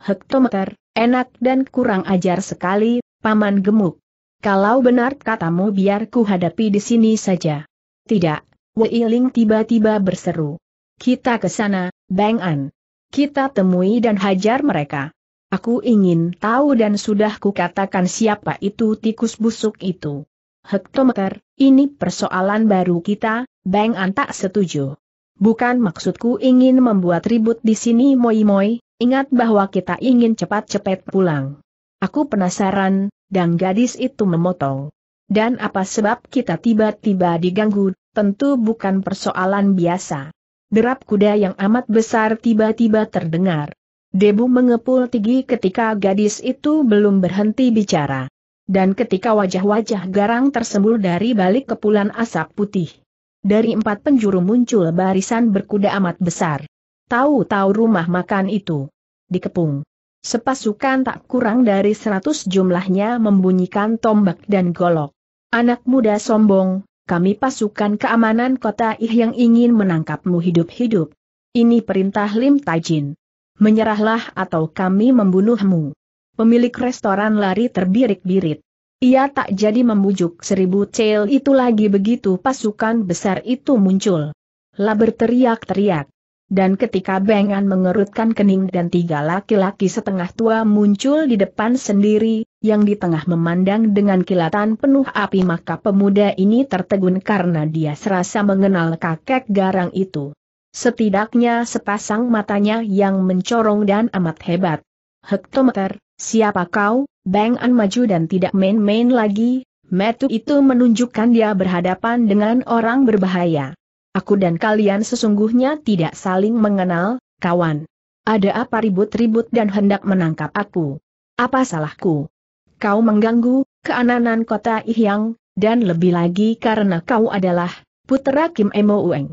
A: Hektometer, enak dan kurang ajar sekali, paman gemuk. Kalau benar katamu biar ku hadapi di sini saja. Tidak, Wei Ling tiba-tiba berseru. Kita ke sana, Bang An. Kita temui dan hajar mereka. Aku ingin tahu dan sudah kukatakan siapa itu tikus busuk itu. Hektometer, ini persoalan baru kita, Bang An tak setuju. Bukan maksudku ingin membuat ribut di sini moi-moi, ingat bahwa kita ingin cepat-cepat pulang. Aku penasaran, dan gadis itu memotong. Dan apa sebab kita tiba-tiba diganggu, tentu bukan persoalan biasa. Derap kuda yang amat besar tiba-tiba terdengar. Debu mengepul tinggi ketika gadis itu belum berhenti bicara. Dan ketika wajah-wajah garang tersembul dari balik kepulan asap putih. Dari empat penjuru muncul barisan berkuda amat besar. Tahu-tahu rumah makan itu dikepung. Sepasukan tak kurang dari seratus jumlahnya membunyikan tombak dan golok. Anak muda sombong, kami pasukan keamanan kota Ih yang ingin menangkapmu hidup-hidup. Ini perintah Lim Tajin. Menyerahlah atau kami membunuhmu. Pemilik restoran lari terbirik-birit. Ia tak jadi membujuk seribu cel itu lagi begitu pasukan besar itu muncul. Lah berteriak-teriak. Dan ketika Bengan mengerutkan kening dan tiga laki-laki setengah tua muncul di depan sendiri, yang di tengah memandang dengan kilatan penuh api maka pemuda ini tertegun karena dia serasa mengenal kakek garang itu. Setidaknya sepasang matanya yang mencorong dan amat hebat. Hektometer, siapa kau? Bengan maju dan tidak main-main lagi, metu itu menunjukkan dia berhadapan dengan orang berbahaya. Aku dan kalian sesungguhnya tidak saling mengenal, kawan. Ada apa ribut-ribut dan hendak menangkap aku? Apa salahku? Kau mengganggu keananan kota Ihyang, dan lebih lagi karena kau adalah putra Kim Emo Ueng.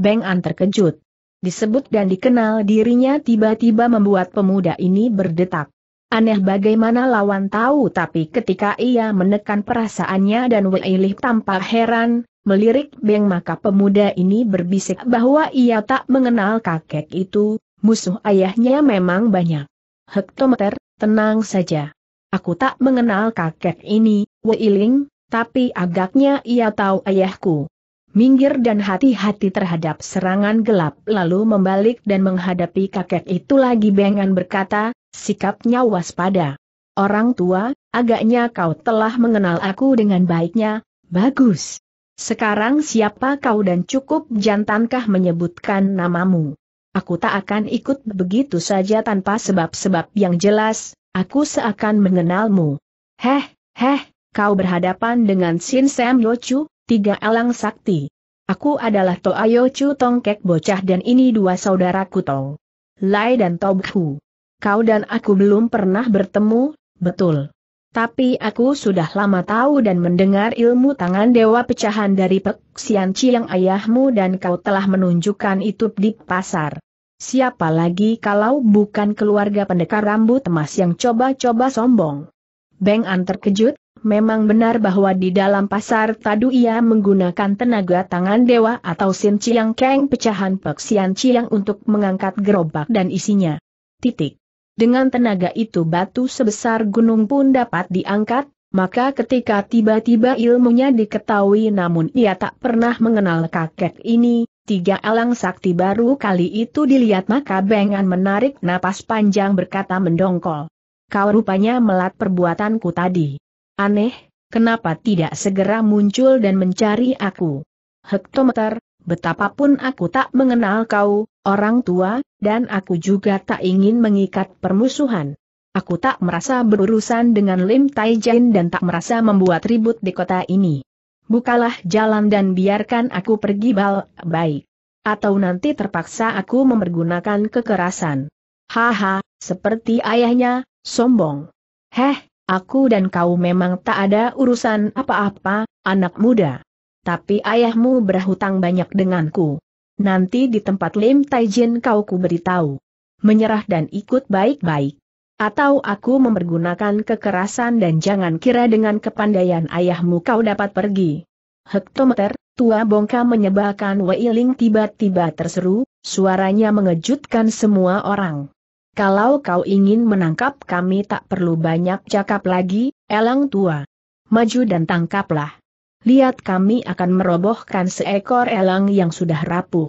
A: Beng An terkejut. Disebut dan dikenal dirinya tiba-tiba membuat pemuda ini berdetak. Aneh bagaimana lawan tahu tapi ketika ia menekan perasaannya dan Lih tampak heran, Melirik Beng maka pemuda ini berbisik bahwa ia tak mengenal kakek itu, musuh ayahnya memang banyak. Hektometer, tenang saja. Aku tak mengenal kakek ini, Weiling, tapi agaknya ia tahu ayahku. Minggir dan hati-hati terhadap serangan gelap lalu membalik dan menghadapi kakek itu lagi Bengan berkata, sikapnya waspada. Orang tua, agaknya kau telah mengenal aku dengan baiknya, bagus. Sekarang siapa kau dan cukup jantankah menyebutkan namamu? Aku tak akan ikut begitu saja tanpa sebab-sebab yang jelas, aku seakan mengenalmu. Heh, heh, kau berhadapan dengan Sin Sam Yochu, tiga elang sakti. Aku adalah Toa Toayochu Tongkek Bocah dan ini dua saudaraku Tong. Lai dan Tobhu. Kau dan aku belum pernah bertemu, betul. Tapi aku sudah lama tahu dan mendengar ilmu tangan dewa pecahan dari Pek Xianqi yang ayahmu dan kau telah menunjukkan itu di pasar. Siapa lagi kalau bukan keluarga pendekar rambut emas yang coba-coba sombong? Beng An terkejut, memang benar bahwa di dalam pasar tadu ia menggunakan tenaga tangan dewa atau sin ciang keng pecahan Pek Xianqi yang untuk mengangkat gerobak dan isinya. Titik. Dengan tenaga itu batu sebesar gunung pun dapat diangkat, maka ketika tiba-tiba ilmunya diketahui namun ia tak pernah mengenal kakek ini, tiga alang sakti baru kali itu dilihat maka Bengan menarik napas panjang berkata mendongkol. Kau rupanya melat perbuatanku tadi. Aneh, kenapa tidak segera muncul dan mencari aku? Hektometer, Betapapun aku tak mengenal kau, orang tua, dan aku juga tak ingin mengikat permusuhan. Aku tak merasa berurusan dengan Lim Tai Jin dan tak merasa membuat ribut di kota ini. Bukalah jalan dan biarkan aku pergi bal, baik. Atau nanti terpaksa aku mempergunakan kekerasan. Haha, seperti ayahnya, sombong. Heh, aku dan kau memang tak ada urusan apa-apa, anak muda tapi ayahmu berhutang banyak denganku. Nanti di tempat Lim Taijin kau kuberitahu. Menyerah dan ikut baik-baik. Atau aku mempergunakan kekerasan dan jangan kira dengan kepandaian ayahmu kau dapat pergi. Hektometer, tua bongka menyebalkan Wailing tiba-tiba terseru, suaranya mengejutkan semua orang. Kalau kau ingin menangkap kami tak perlu banyak cakap lagi, elang tua. Maju dan tangkaplah lihat kami akan merobohkan seekor elang yang sudah rapuh.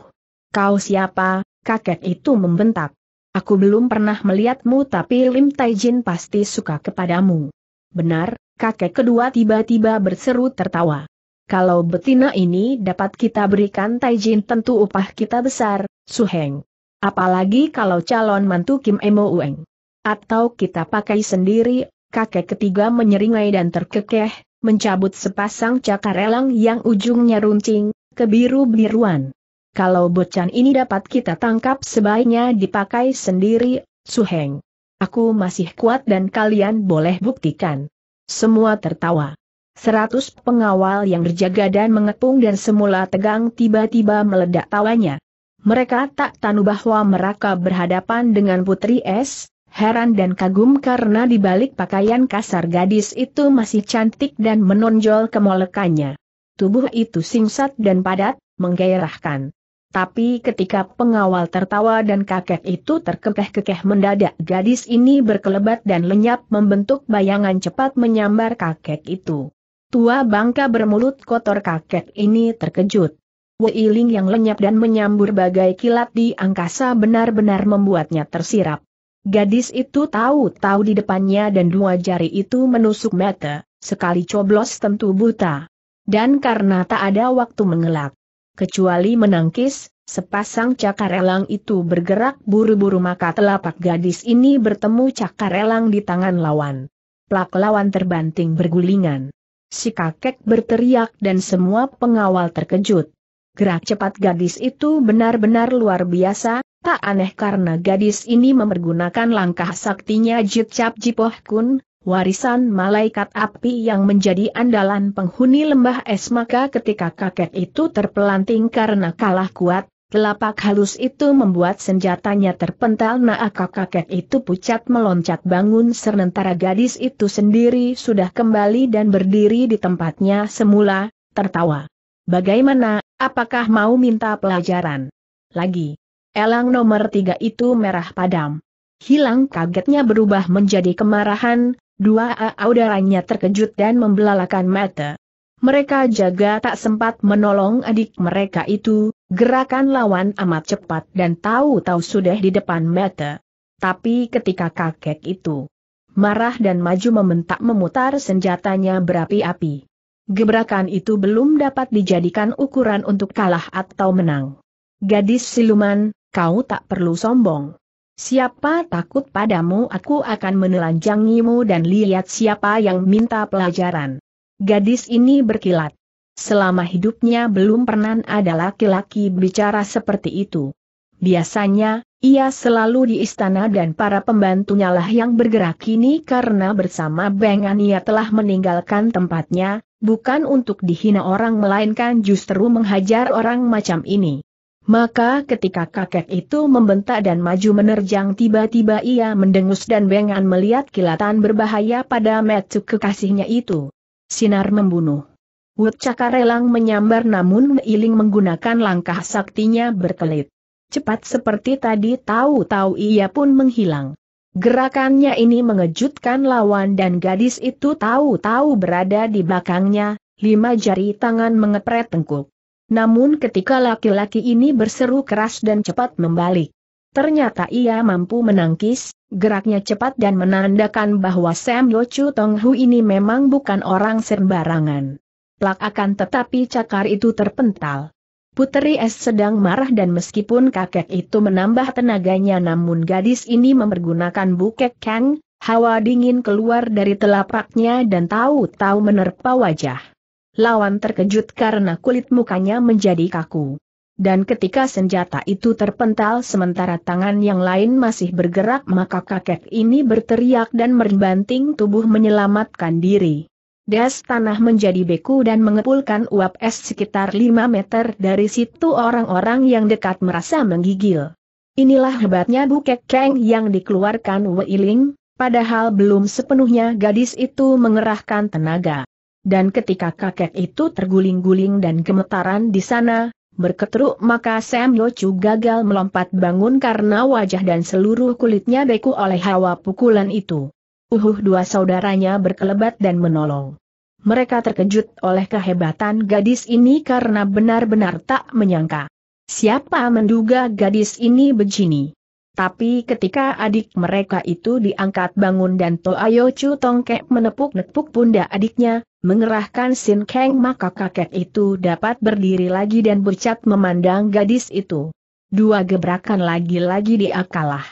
A: Kau siapa, kakek itu membentak. Aku belum pernah melihatmu tapi Lim Taijin pasti suka kepadamu. Benar, kakek kedua tiba-tiba berseru tertawa. Kalau betina ini dapat kita berikan Taijin tentu upah kita besar, Suheng. Apalagi kalau calon mantu Kim Emo Ueng. Atau kita pakai sendiri, kakek ketiga menyeringai dan terkekeh, mencabut sepasang cakar elang yang ujungnya runcing, kebiru-biruan. Kalau bocan ini dapat kita tangkap sebaiknya dipakai sendiri, Suheng. Aku masih kuat dan kalian boleh buktikan. Semua tertawa. Seratus pengawal yang berjaga dan mengepung dan semula tegang tiba-tiba meledak tawanya. Mereka tak tahu bahwa mereka berhadapan dengan Putri Es, heran dan kagum karena di balik pakaian kasar gadis itu masih cantik dan menonjol kemolekannya. Tubuh itu singkat dan padat, menggairahkan. Tapi ketika pengawal tertawa dan kakek itu terkekeh-kekeh mendadak gadis ini berkelebat dan lenyap membentuk bayangan cepat menyambar kakek itu. Tua bangka bermulut kotor kakek ini terkejut. Ling yang lenyap dan menyambur bagai kilat di angkasa benar-benar membuatnya tersirap. Gadis itu tahu-tahu di depannya dan dua jari itu menusuk mata, sekali coblos tentu buta. Dan karena tak ada waktu mengelak, kecuali menangkis, sepasang cakar elang itu bergerak buru-buru maka telapak gadis ini bertemu cakar elang di tangan lawan. Plak lawan terbanting bergulingan. Si kakek berteriak dan semua pengawal terkejut. Gerak cepat gadis itu benar-benar luar biasa, Tak aneh karena gadis ini memergunakan langkah saktinya Cap Jipoh Kun, warisan malaikat api yang menjadi andalan penghuni lembah es maka ketika kakek itu terpelanting karena kalah kuat, telapak halus itu membuat senjatanya terpental naaka kakek itu pucat meloncat bangun sementara gadis itu sendiri sudah kembali dan berdiri di tempatnya semula, tertawa. Bagaimana, apakah mau minta pelajaran? Lagi. Elang nomor tiga itu merah padam. Hilang kagetnya berubah menjadi kemarahan, dua audaranya terkejut dan membelalakan mata. Mereka jaga tak sempat menolong adik mereka itu, gerakan lawan amat cepat dan tahu-tahu sudah di depan mata. Tapi ketika kakek itu marah dan maju membentak memutar senjatanya berapi-api. Gebrakan itu belum dapat dijadikan ukuran untuk kalah atau menang. Gadis siluman, kau tak perlu sombong. Siapa takut padamu aku akan menelanjangimu dan lihat siapa yang minta pelajaran. Gadis ini berkilat. Selama hidupnya belum pernah ada laki-laki bicara seperti itu. Biasanya, ia selalu di istana dan para pembantunya lah yang bergerak kini karena bersama Bengan ia telah meninggalkan tempatnya, bukan untuk dihina orang melainkan justru menghajar orang macam ini. Maka ketika kakek itu membentak dan maju menerjang tiba-tiba ia mendengus dan bengan melihat kilatan berbahaya pada metu kekasihnya itu. Sinar membunuh. Wut cakarelang menyambar namun Iling menggunakan langkah saktinya berkelit. Cepat seperti tadi tahu-tahu ia pun menghilang. Gerakannya ini mengejutkan lawan dan gadis itu tahu-tahu berada di belakangnya, lima jari tangan mengepret tengkuk. Namun ketika laki-laki ini berseru keras dan cepat membalik. Ternyata ia mampu menangkis, geraknya cepat dan menandakan bahwa Sam Chu Tong Hu ini memang bukan orang sembarangan. Plak akan tetapi cakar itu terpental. Putri Es sedang marah dan meskipun kakek itu menambah tenaganya namun gadis ini mempergunakan bukek Kang, hawa dingin keluar dari telapaknya dan tahu-tahu menerpa wajah lawan terkejut karena kulit mukanya menjadi kaku. Dan ketika senjata itu terpental sementara tangan yang lain masih bergerak maka kakek ini berteriak dan merbanting tubuh menyelamatkan diri. Das tanah menjadi beku dan mengepulkan uap es sekitar 5 meter dari situ orang-orang yang dekat merasa menggigil. Inilah hebatnya bukek keng yang dikeluarkan Wei Ling, padahal belum sepenuhnya gadis itu mengerahkan tenaga dan ketika kakek itu terguling-guling dan gemetaran di sana, berketeruk maka Sam Yochu gagal melompat bangun karena wajah dan seluruh kulitnya beku oleh hawa pukulan itu. Uhuh dua saudaranya berkelebat dan menolong. Mereka terkejut oleh kehebatan gadis ini karena benar-benar tak menyangka. Siapa menduga gadis ini begini? Tapi ketika adik mereka itu diangkat bangun dan Toayo Chu Tongkek menepuk-nepuk pundak adiknya, mengerahkan Sin Kang maka kakek itu dapat berdiri lagi dan bercat memandang gadis itu. Dua gebrakan lagi-lagi diakalah.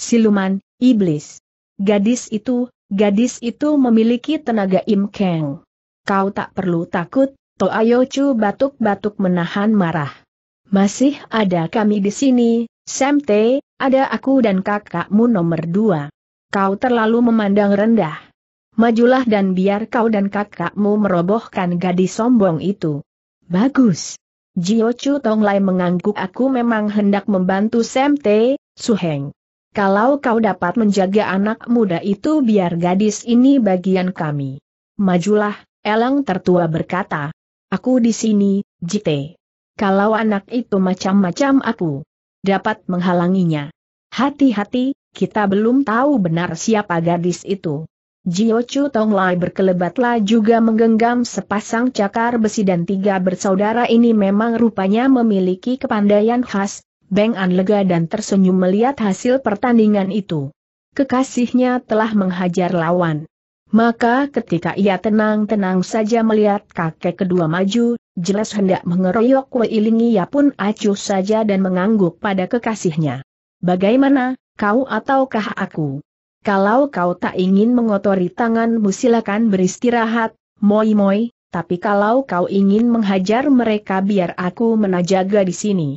A: Siluman, iblis. Gadis itu, gadis itu memiliki tenaga Im Kang. Kau tak perlu takut, To Ayo Chu batuk-batuk menahan marah. Masih ada kami di sini, Semte, ada aku dan kakakmu nomor dua. Kau terlalu memandang rendah majulah dan biar kau dan kakakmu merobohkan gadis sombong itu. Bagus. Jio Chu Tonglai mengangguk aku memang hendak membantu Sam Su Suheng. Kalau kau dapat menjaga anak muda itu biar gadis ini bagian kami. Majulah, Elang tertua berkata. Aku di sini, Jite. Kalau anak itu macam-macam aku dapat menghalanginya. Hati-hati, kita belum tahu benar siapa gadis itu. Jio Chu Tong Lai berkelebatlah juga menggenggam sepasang cakar besi dan tiga bersaudara ini memang rupanya memiliki kepandaian khas, Beng An lega dan tersenyum melihat hasil pertandingan itu. Kekasihnya telah menghajar lawan. Maka ketika ia tenang-tenang saja melihat kakek kedua maju, jelas hendak mengeroyok Wei Ling ia pun acuh saja dan mengangguk pada kekasihnya. Bagaimana, kau ataukah aku? Kalau kau tak ingin mengotori tanganmu silakan beristirahat, moi-moi, tapi kalau kau ingin menghajar mereka biar aku menajaga di sini.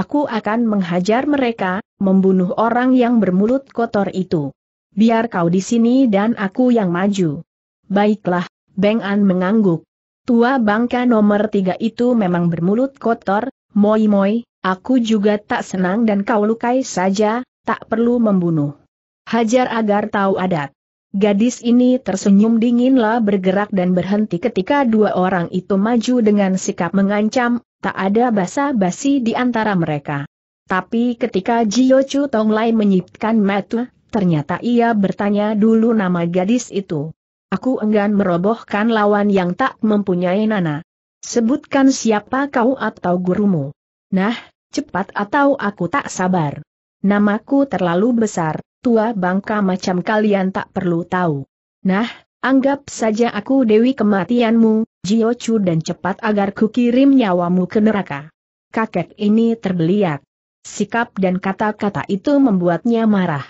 A: Aku akan menghajar mereka, membunuh orang yang bermulut kotor itu. Biar kau di sini dan aku yang maju. Baiklah, Beng An mengangguk. Tua bangka nomor tiga itu memang bermulut kotor, moi-moi, aku juga tak senang dan kau lukai saja, tak perlu membunuh. Hajar agar tahu adat. Gadis ini tersenyum dinginlah bergerak dan berhenti ketika dua orang itu maju dengan sikap mengancam, tak ada basa-basi di antara mereka. Tapi ketika Jiyo Chu Tong Lai menyipkan metu, ternyata ia bertanya dulu nama gadis itu. Aku enggan merobohkan lawan yang tak mempunyai nana. Sebutkan siapa kau atau gurumu. Nah, cepat atau aku tak sabar. Namaku terlalu besar, tua bangka macam kalian tak perlu tahu. Nah, anggap saja aku Dewi kematianmu, Jiochu dan cepat agar kukirim nyawamu ke neraka. Kakek ini terbeliak. Sikap dan kata-kata itu membuatnya marah.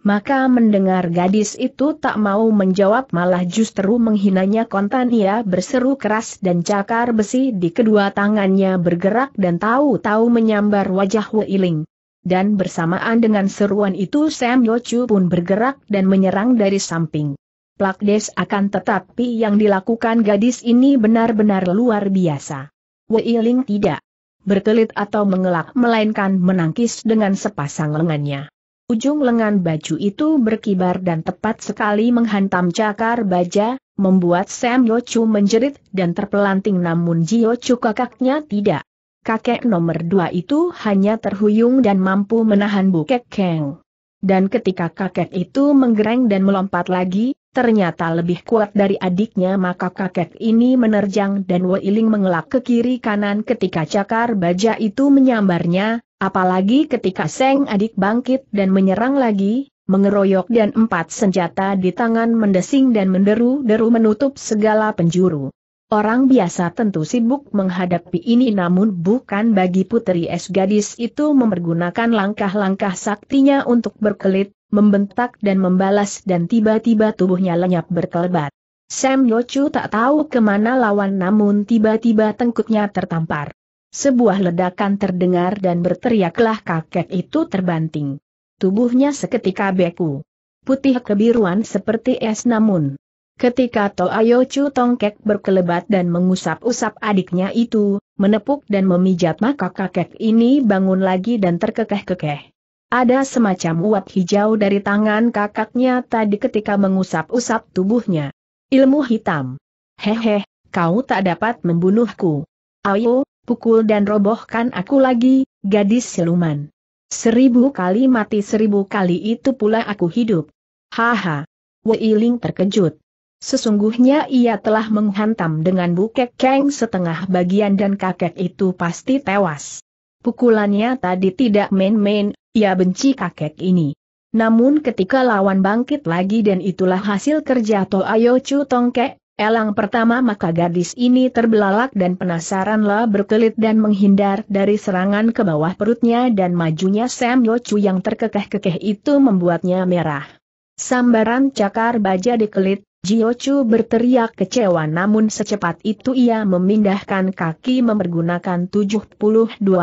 A: Maka mendengar gadis itu tak mau menjawab malah justru menghinanya kontan ia berseru keras dan cakar besi di kedua tangannya bergerak dan tahu-tahu menyambar wajah Ling dan bersamaan dengan seruan itu Sam Yochu pun bergerak dan menyerang dari samping. Plakdes akan tetapi yang dilakukan gadis ini benar-benar luar biasa. Weiling tidak berkelit atau mengelak melainkan menangkis dengan sepasang lengannya. Ujung lengan baju itu berkibar dan tepat sekali menghantam cakar baja, membuat Sam Yochu menjerit dan terpelanting namun Jiyochu kakaknya tidak kakek nomor dua itu hanya terhuyung dan mampu menahan bukek keng. Dan ketika kakek itu menggereng dan melompat lagi, ternyata lebih kuat dari adiknya maka kakek ini menerjang dan Weiling mengelak ke kiri kanan ketika cakar baja itu menyambarnya, apalagi ketika seng adik bangkit dan menyerang lagi, mengeroyok dan empat senjata di tangan mendesing dan menderu-deru menutup segala penjuru. Orang biasa tentu sibuk menghadapi ini namun bukan bagi putri es gadis itu mempergunakan langkah-langkah saktinya untuk berkelit, membentak dan membalas dan tiba-tiba tubuhnya lenyap berkelebat. Sam Yochu tak tahu kemana lawan namun tiba-tiba tengkuknya tertampar. Sebuah ledakan terdengar dan berteriaklah kakek itu terbanting. Tubuhnya seketika beku. Putih kebiruan seperti es namun Ketika Toayo Chu Tongkek berkelebat dan mengusap-usap adiknya itu, menepuk dan memijat maka kakek ini bangun lagi dan terkekeh-kekeh. Ada semacam uap hijau dari tangan kakaknya tadi ketika mengusap-usap tubuhnya. Ilmu hitam. Hehe, kau tak dapat membunuhku. Ayo, pukul dan robohkan aku lagi, gadis siluman. Seribu kali mati seribu kali itu pula aku hidup. Haha. Wei Ling terkejut. Sesungguhnya ia telah menghantam dengan bukek keng setengah bagian dan kakek itu pasti tewas. Pukulannya tadi tidak main-main, ia benci kakek ini. Namun ketika lawan bangkit lagi dan itulah hasil kerja Toayo Chu Tongkek, elang pertama maka gadis ini terbelalak dan penasaranlah berkelit dan menghindar dari serangan ke bawah perutnya dan majunya Sam Yo Chu yang terkekeh-kekeh itu membuatnya merah. Sambaran cakar baja dikelit, Jiochu berteriak kecewa namun secepat itu ia memindahkan kaki mempergunakan 72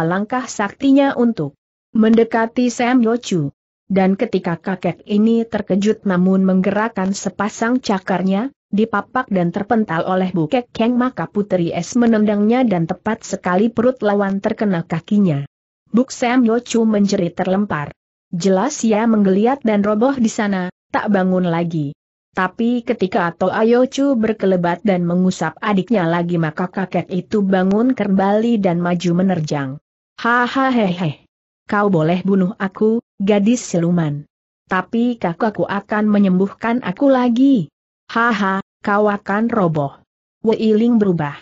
A: langkah saktinya untuk mendekati Sam Yochu. Dan ketika kakek ini terkejut namun menggerakkan sepasang cakarnya, dipapak dan terpental oleh bukek Keng maka Putri Es menendangnya dan tepat sekali perut lawan terkena kakinya. Buk Sam Yochu menjerit terlempar. Jelas ia menggeliat dan roboh di sana, tak bangun lagi. Tapi ketika Ayochu berkelebat dan mengusap adiknya lagi maka kakek itu bangun kembali dan maju menerjang. Hahaha. Kau boleh bunuh aku, gadis siluman. Tapi kakakku akan menyembuhkan aku lagi. Haha, kau akan roboh. Ling berubah.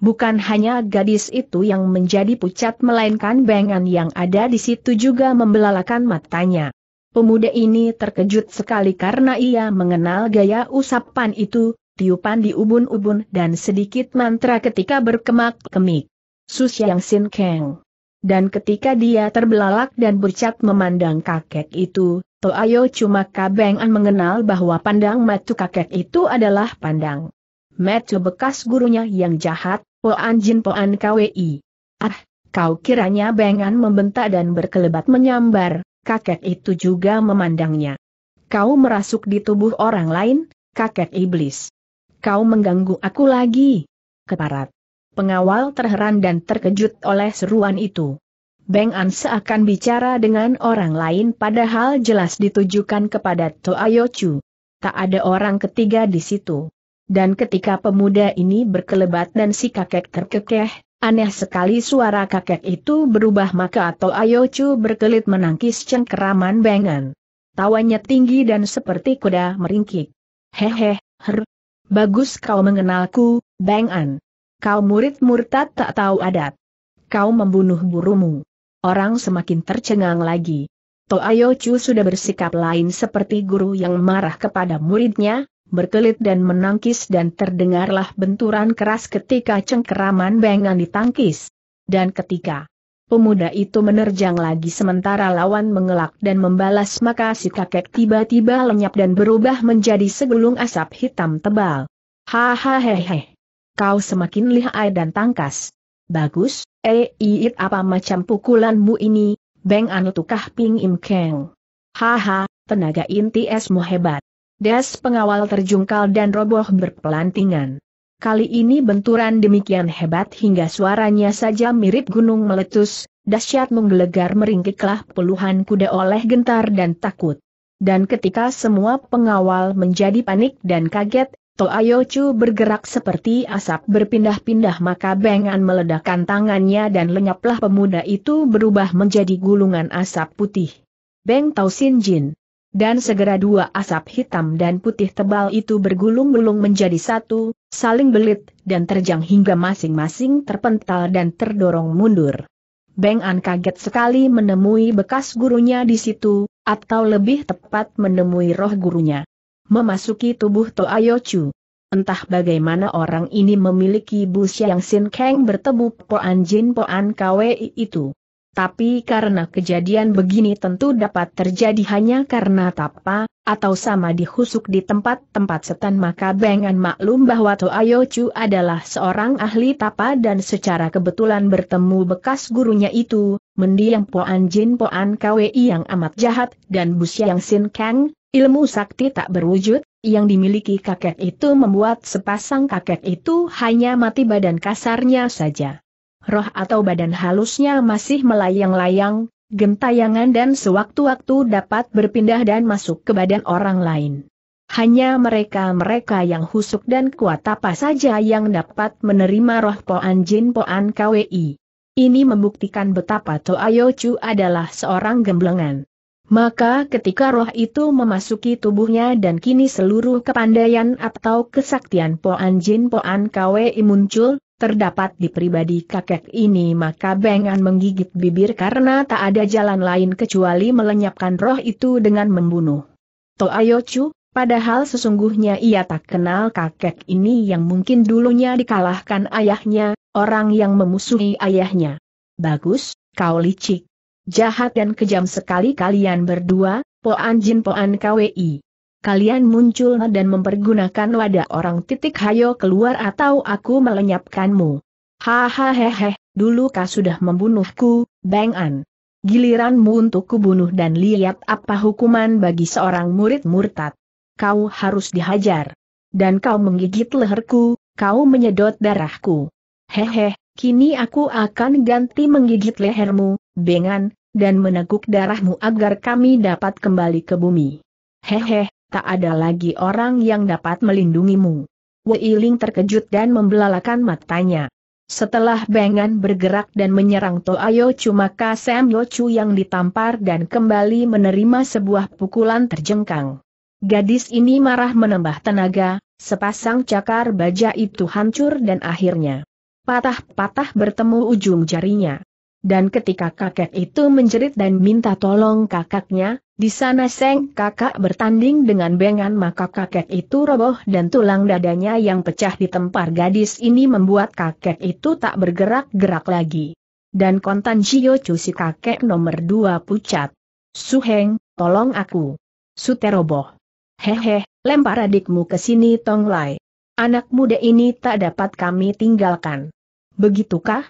A: Bukan hanya gadis itu yang menjadi pucat melainkan bengan yang ada di situ juga membelalakan matanya. Pemuda ini terkejut sekali karena ia mengenal gaya usapan itu, tiupan di ubun-ubun dan sedikit mantra ketika berkemak-kemik. Susyang Sin Kang. Dan ketika dia terbelalak dan bercat memandang kakek itu, Toayo cuma kabengan mengenal bahwa pandang matu kakek itu adalah pandang. Matu bekas gurunya yang jahat, Poan Jin Poan KWI. Ah, kau kiranya bengan membentak dan berkelebat menyambar, kakek itu juga memandangnya. Kau merasuk di tubuh orang lain, kakek iblis. Kau mengganggu aku lagi. Keparat. Pengawal terheran dan terkejut oleh seruan itu. Beng An seakan bicara dengan orang lain padahal jelas ditujukan kepada Toayochu. Tak ada orang ketiga di situ. Dan ketika pemuda ini berkelebat dan si kakek terkekeh, Aneh sekali suara kakek itu berubah maka atau Ayochu berkelit menangkis cengkeraman bengan. Tawanya tinggi dan seperti kuda meringkik. Hehe, her. Bagus kau mengenalku, bengan. Kau murid murtad tak tahu adat. Kau membunuh burumu. Orang semakin tercengang lagi. Toayochu sudah bersikap lain seperti guru yang marah kepada muridnya, berkelit dan menangkis dan terdengarlah benturan keras ketika cengkeraman bengan ditangkis. Dan ketika pemuda itu menerjang lagi sementara lawan mengelak dan membalas maka si kakek tiba-tiba lenyap dan berubah menjadi segulung asap hitam tebal. Hahaha. Kau semakin lihai dan tangkas. Bagus, eh iit apa macam pukulanmu ini, Beng An tukah Ping Im Keng. Haha, tenaga inti esmu hebat. Des pengawal terjungkal dan roboh berpelantingan. Kali ini benturan demikian hebat hingga suaranya saja mirip gunung meletus, dahsyat menggelegar meringkiklah puluhan kuda oleh gentar dan takut. Dan ketika semua pengawal menjadi panik dan kaget, Chu bergerak seperti asap berpindah-pindah maka Bengan meledakkan tangannya dan lenyaplah pemuda itu berubah menjadi gulungan asap putih. Beng Tau Sin Jin dan segera dua asap hitam dan putih tebal itu bergulung-gulung menjadi satu, saling belit, dan terjang hingga masing-masing terpental dan terdorong mundur. Beng An kaget sekali menemui bekas gurunya di situ, atau lebih tepat menemui roh gurunya. Memasuki tubuh Toa Chu. Entah bagaimana orang ini memiliki bus yang Sin Kang bertemu Poan Jin Poan Kwei itu. Tapi karena kejadian begini tentu dapat terjadi hanya karena tapa, atau sama dihusuk di tempat-tempat setan maka Bengan maklum bahwa Toayo Chu adalah seorang ahli tapa dan secara kebetulan bertemu bekas gurunya itu, mendiang Poan Jin Poan Kwi yang amat jahat dan busya Yang Sin Kang, ilmu sakti tak berwujud, yang dimiliki kakek itu membuat sepasang kakek itu hanya mati badan kasarnya saja roh atau badan halusnya masih melayang-layang, gentayangan dan sewaktu-waktu dapat berpindah dan masuk ke badan orang lain. Hanya mereka-mereka yang husuk dan kuat apa saja yang dapat menerima roh Poan Jin Poan KWI. Ini membuktikan betapa Toayo Chu adalah seorang gemblengan. Maka ketika roh itu memasuki tubuhnya dan kini seluruh kepandaian atau kesaktian Poan Jin Poan KWI muncul, terdapat di pribadi kakek ini maka Bengan menggigit bibir karena tak ada jalan lain kecuali melenyapkan roh itu dengan membunuh. Toayochu, padahal sesungguhnya ia tak kenal kakek ini yang mungkin dulunya dikalahkan ayahnya, orang yang memusuhi ayahnya. Bagus, kau licik. Jahat dan kejam sekali kalian berdua, Poan Jin Poan KWI kalian muncul dan mempergunakan wadah orang titik hayo keluar atau aku melenyapkanmu. Hahaha, dulu kau sudah membunuhku, Bang An. Giliranmu untuk kubunuh dan lihat apa hukuman bagi seorang murid murtad. Kau harus dihajar. Dan kau menggigit leherku, kau menyedot darahku. Hehe, kini aku akan ganti menggigit lehermu, Bengan, dan meneguk darahmu agar kami dapat kembali ke bumi. Hehe, tak ada lagi orang yang dapat melindungimu. Ling terkejut dan membelalakan matanya. Setelah Bengan bergerak dan menyerang Toayo cuma Kasem Chu yang ditampar dan kembali menerima sebuah pukulan terjengkang. Gadis ini marah menambah tenaga, sepasang cakar baja itu hancur dan akhirnya patah-patah bertemu ujung jarinya. Dan ketika kakek itu menjerit dan minta tolong kakaknya, di sana Seng kakak bertanding dengan bengan maka kakek itu roboh dan tulang dadanya yang pecah di tempat gadis ini membuat kakek itu tak bergerak-gerak lagi. Dan kontan Jio Chu si kakek nomor dua pucat. Suheng, tolong aku. Sute roboh. Hehe, lempar adikmu ke sini Tong Lai. Anak muda ini tak dapat kami tinggalkan. Begitukah?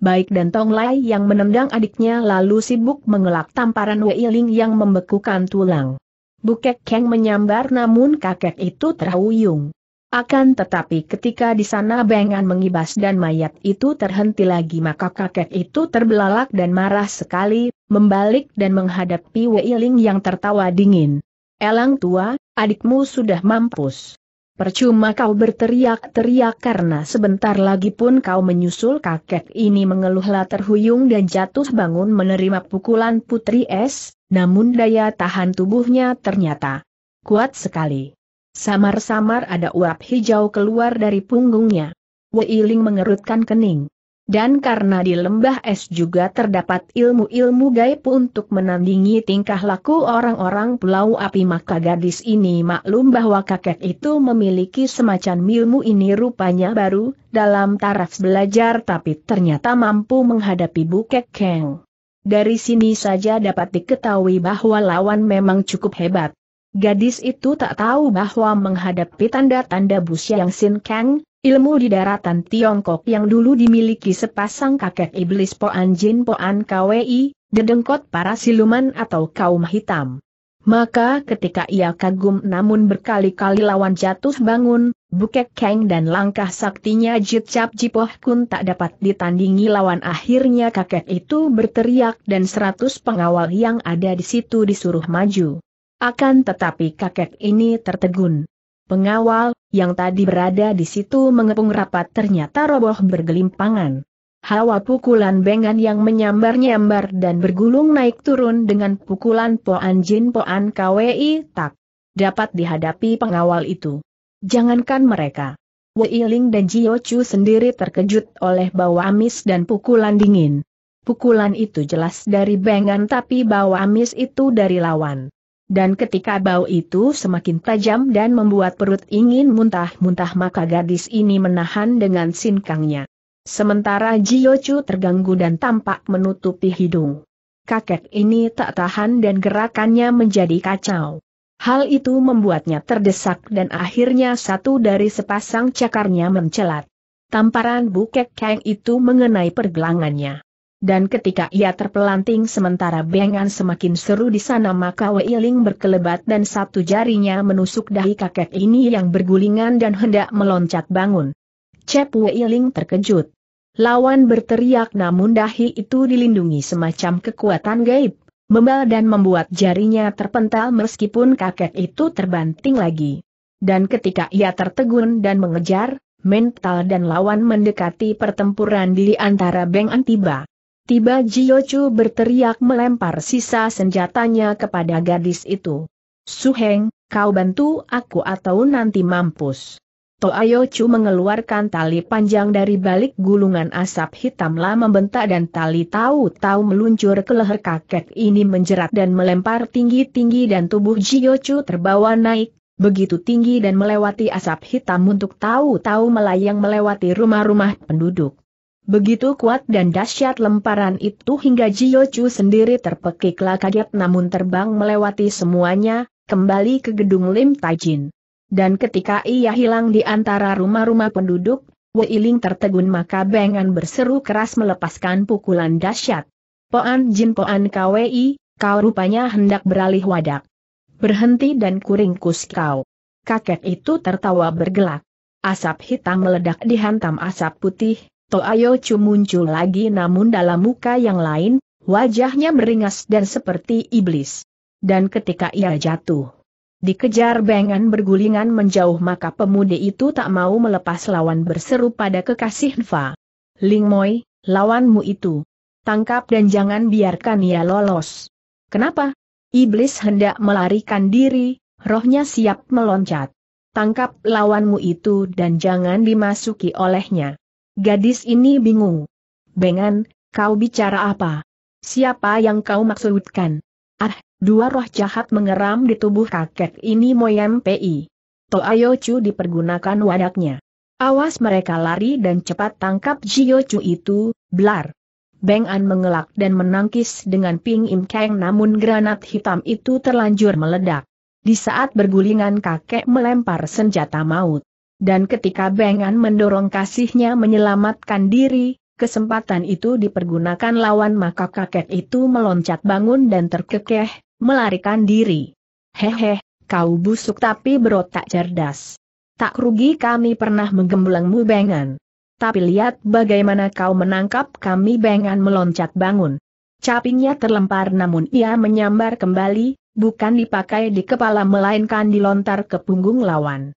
A: baik dan Tong Lai yang menendang adiknya lalu sibuk mengelak tamparan Wei Ling yang membekukan tulang. Bukek Kang menyambar namun kakek itu terhuyung. Akan tetapi ketika di sana bengan mengibas dan mayat itu terhenti lagi maka kakek itu terbelalak dan marah sekali, membalik dan menghadapi Wei Ling yang tertawa dingin. Elang tua, adikmu sudah mampus. Percuma kau berteriak-teriak karena sebentar lagi pun kau menyusul kakek ini mengeluhlah terhuyung dan jatuh bangun menerima pukulan putri es, namun daya tahan tubuhnya ternyata kuat sekali. Samar-samar ada uap hijau keluar dari punggungnya. Wei Ling mengerutkan kening dan karena di lembah es juga terdapat ilmu-ilmu gaib untuk menandingi tingkah laku orang-orang pulau api maka gadis ini maklum bahwa kakek itu memiliki semacam ilmu ini rupanya baru, dalam taraf belajar tapi ternyata mampu menghadapi bukek keng. Dari sini saja dapat diketahui bahwa lawan memang cukup hebat. Gadis itu tak tahu bahwa menghadapi tanda-tanda busya yang Sin Kang, Ilmu di daratan Tiongkok yang dulu dimiliki sepasang kakek iblis Poan Jin Poan Kwei, dedengkot para siluman atau kaum hitam. Maka ketika ia kagum namun berkali-kali lawan jatuh bangun, Bukek keng dan langkah saktinya Jit Jipoh Kun tak dapat ditandingi lawan akhirnya kakek itu berteriak dan seratus pengawal yang ada di situ disuruh maju. Akan tetapi kakek ini tertegun. Pengawal, yang tadi berada di situ mengepung rapat ternyata roboh bergelimpangan. Hawa pukulan bengan yang menyambar-nyambar dan bergulung naik turun dengan pukulan Poan Jin Poan KWI tak dapat dihadapi pengawal itu. Jangankan mereka. Wei Ling dan Chu sendiri terkejut oleh bau amis dan pukulan dingin. Pukulan itu jelas dari Bengan tapi bau amis itu dari lawan. Dan ketika bau itu semakin tajam dan membuat perut ingin muntah-muntah maka gadis ini menahan dengan sinkangnya. Sementara Chu terganggu dan tampak menutupi hidung. Kakek ini tak tahan dan gerakannya menjadi kacau. Hal itu membuatnya terdesak dan akhirnya satu dari sepasang cakarnya mencelat. Tamparan bukek keng itu mengenai pergelangannya. Dan ketika ia terpelanting sementara bengan semakin seru di sana maka Weiling berkelebat dan satu jarinya menusuk dahi kakek ini yang bergulingan dan hendak meloncat bangun. Cep Weiling terkejut. Lawan berteriak namun dahi itu dilindungi semacam kekuatan gaib, membal dan membuat jarinya terpental meskipun kakek itu terbanting lagi. Dan ketika ia tertegun dan mengejar, mental dan lawan mendekati pertempuran di antara Beng Antiba. Tiba Jiochu berteriak melempar sisa senjatanya kepada gadis itu. Suheng, kau bantu aku atau nanti mampus. Toayochu mengeluarkan tali panjang dari balik gulungan asap hitam lama membentak dan tali tahu-tahu meluncur ke leher kakek ini menjerat dan melempar tinggi-tinggi dan tubuh Jiochu terbawa naik, begitu tinggi dan melewati asap hitam untuk tahu-tahu melayang melewati rumah-rumah penduduk. Begitu kuat dan dahsyat lemparan itu hingga Jiochu sendiri terpekiklah kaget namun terbang melewati semuanya, kembali ke gedung Lim Tajin. Dan ketika ia hilang di antara rumah-rumah penduduk, Wei Ling tertegun maka Bengan berseru keras melepaskan pukulan dahsyat. Poan Jin Poan Kwei, kau rupanya hendak beralih wadak. Berhenti dan kuringkus kau. Kakek itu tertawa bergelak. Asap hitam meledak dihantam asap putih, Toayo Chu muncul lagi namun dalam muka yang lain, wajahnya meringas dan seperti iblis. Dan ketika ia jatuh, dikejar bengan bergulingan menjauh maka pemuda itu tak mau melepas lawan berseru pada kekasih Nfa. Ling Moi, lawanmu itu. Tangkap dan jangan biarkan ia lolos. Kenapa? Iblis hendak melarikan diri, rohnya siap meloncat. Tangkap lawanmu itu dan jangan dimasuki olehnya. Gadis ini bingung. Bengan, kau bicara apa? Siapa yang kau maksudkan? Ah, dua roh jahat mengeram di tubuh kakek ini Moyam Pi. ayo Chu dipergunakan wadaknya. Awas mereka lari dan cepat tangkap Jio Chu itu, blar. Beng An mengelak dan menangkis dengan Ping Im Kang namun granat hitam itu terlanjur meledak. Di saat bergulingan kakek melempar senjata maut. Dan ketika Bengan mendorong kasihnya menyelamatkan diri, kesempatan itu dipergunakan lawan maka kakek itu meloncat bangun dan terkekeh, melarikan diri. Hehe, kau busuk tapi berotak cerdas. Tak rugi kami pernah menggembelengmu Bengan. Tapi lihat bagaimana kau menangkap kami Bengan meloncat bangun. Capingnya terlempar namun ia menyambar kembali, bukan dipakai di kepala melainkan dilontar ke punggung lawan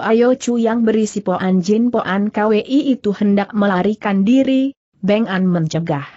A: ayo Chu yang berisi Poan Jin Poan KWI itu hendak melarikan diri, Beng An mencegah.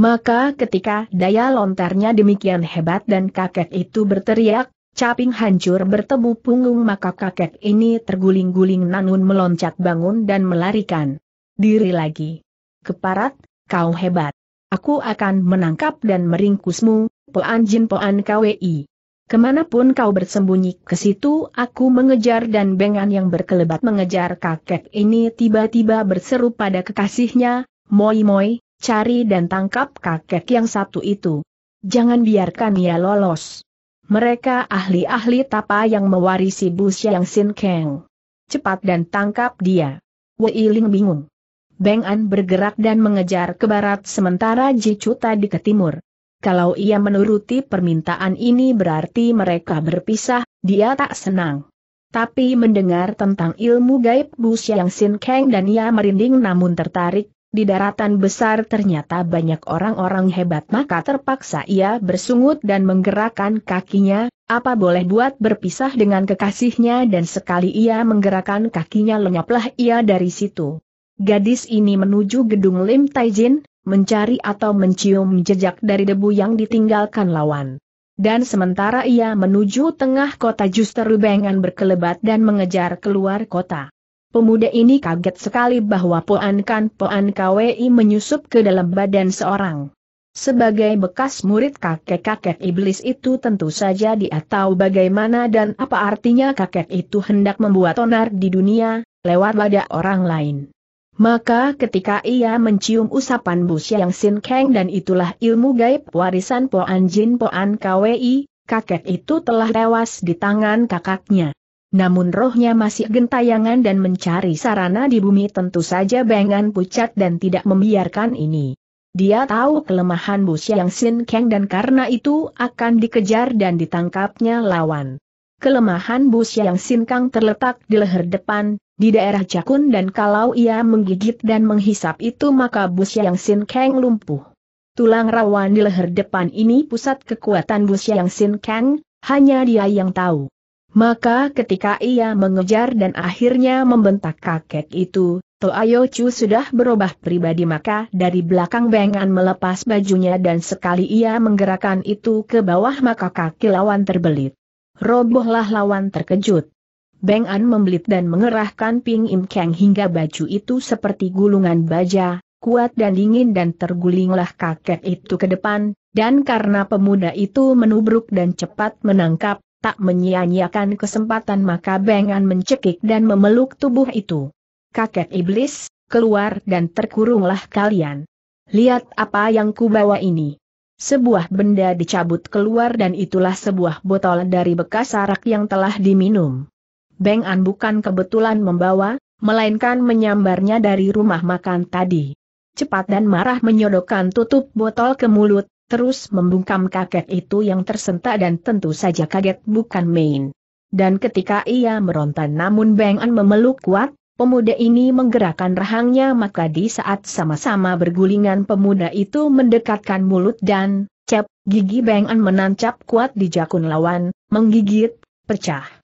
A: Maka ketika daya lontarnya demikian hebat dan kakek itu berteriak, caping hancur bertemu punggung maka kakek ini terguling-guling nanun meloncat bangun dan melarikan diri lagi. Keparat, kau hebat. Aku akan menangkap dan meringkusmu, Poan Jin Poan KWI. Kemanapun kau bersembunyi, ke situ aku mengejar dan bengan yang berkelebat mengejar kakek ini tiba-tiba berseru pada kekasihnya, Moi Moi, cari dan tangkap kakek yang satu itu. Jangan biarkan ia lolos. Mereka ahli-ahli tapa yang mewarisi busya Yang Sin Kang. Cepat dan tangkap dia. Wei Ling bingung. Beng bergerak dan mengejar ke barat sementara Ji Chu tadi ke timur kalau ia menuruti permintaan ini berarti mereka berpisah, dia tak senang. Tapi mendengar tentang ilmu gaib Bu Xiang Sin Kang dan ia merinding namun tertarik, di daratan besar ternyata banyak orang-orang hebat maka terpaksa ia bersungut dan menggerakkan kakinya, apa boleh buat berpisah dengan kekasihnya dan sekali ia menggerakkan kakinya lenyaplah ia dari situ. Gadis ini menuju gedung Lim Taijin, mencari atau mencium jejak dari debu yang ditinggalkan lawan. Dan sementara ia menuju tengah kota justru Bengan berkelebat dan mengejar keluar kota. Pemuda ini kaget sekali bahwa Poan Kan Poan KWI menyusup ke dalam badan seorang. Sebagai bekas murid kakek-kakek iblis itu tentu saja dia tahu bagaimana dan apa artinya kakek itu hendak membuat onar di dunia, lewat wadah orang lain. Maka ketika ia mencium usapan Bu Xiang Sin Kang dan itulah ilmu gaib warisan Po jin Po An KWI, kakek itu telah tewas di tangan kakaknya. Namun rohnya masih gentayangan dan mencari sarana di bumi tentu saja bengan pucat dan tidak membiarkan ini. Dia tahu kelemahan Bu Xiang Sin Kang dan karena itu akan dikejar dan ditangkapnya lawan. Kelemahan Bu Xiang Sin Kang terletak di leher depan, di daerah Cakun dan kalau ia menggigit dan menghisap itu maka Bus Yang Sin Kang lumpuh. Tulang rawan di leher depan ini pusat kekuatan Bus Yang Sin Kang, hanya dia yang tahu. Maka ketika ia mengejar dan akhirnya membentak kakek itu, Toayo Chu sudah berubah pribadi maka dari belakang bengan melepas bajunya dan sekali ia menggerakkan itu ke bawah maka kaki lawan terbelit. Robohlah lawan terkejut. Beng An membelit dan mengerahkan Ping Im Kang hingga baju itu seperti gulungan baja, kuat dan dingin dan tergulinglah kakek itu ke depan, dan karena pemuda itu menubruk dan cepat menangkap, tak menyia-nyiakan kesempatan maka Beng An mencekik dan memeluk tubuh itu. Kakek iblis, keluar dan terkurunglah kalian. Lihat apa yang kubawa ini. Sebuah benda dicabut keluar dan itulah sebuah botol dari bekas arak yang telah diminum. Beng An bukan kebetulan membawa, melainkan menyambarnya dari rumah makan tadi. Cepat dan marah menyodokkan tutup botol ke mulut, terus membungkam kakek itu yang tersentak dan tentu saja kaget bukan main. Dan ketika ia meronta namun Beng An memeluk kuat, Pemuda ini menggerakkan rahangnya maka di saat sama-sama bergulingan pemuda itu mendekatkan mulut dan, cep, gigi Beng An menancap kuat di jakun lawan, menggigit, pecah.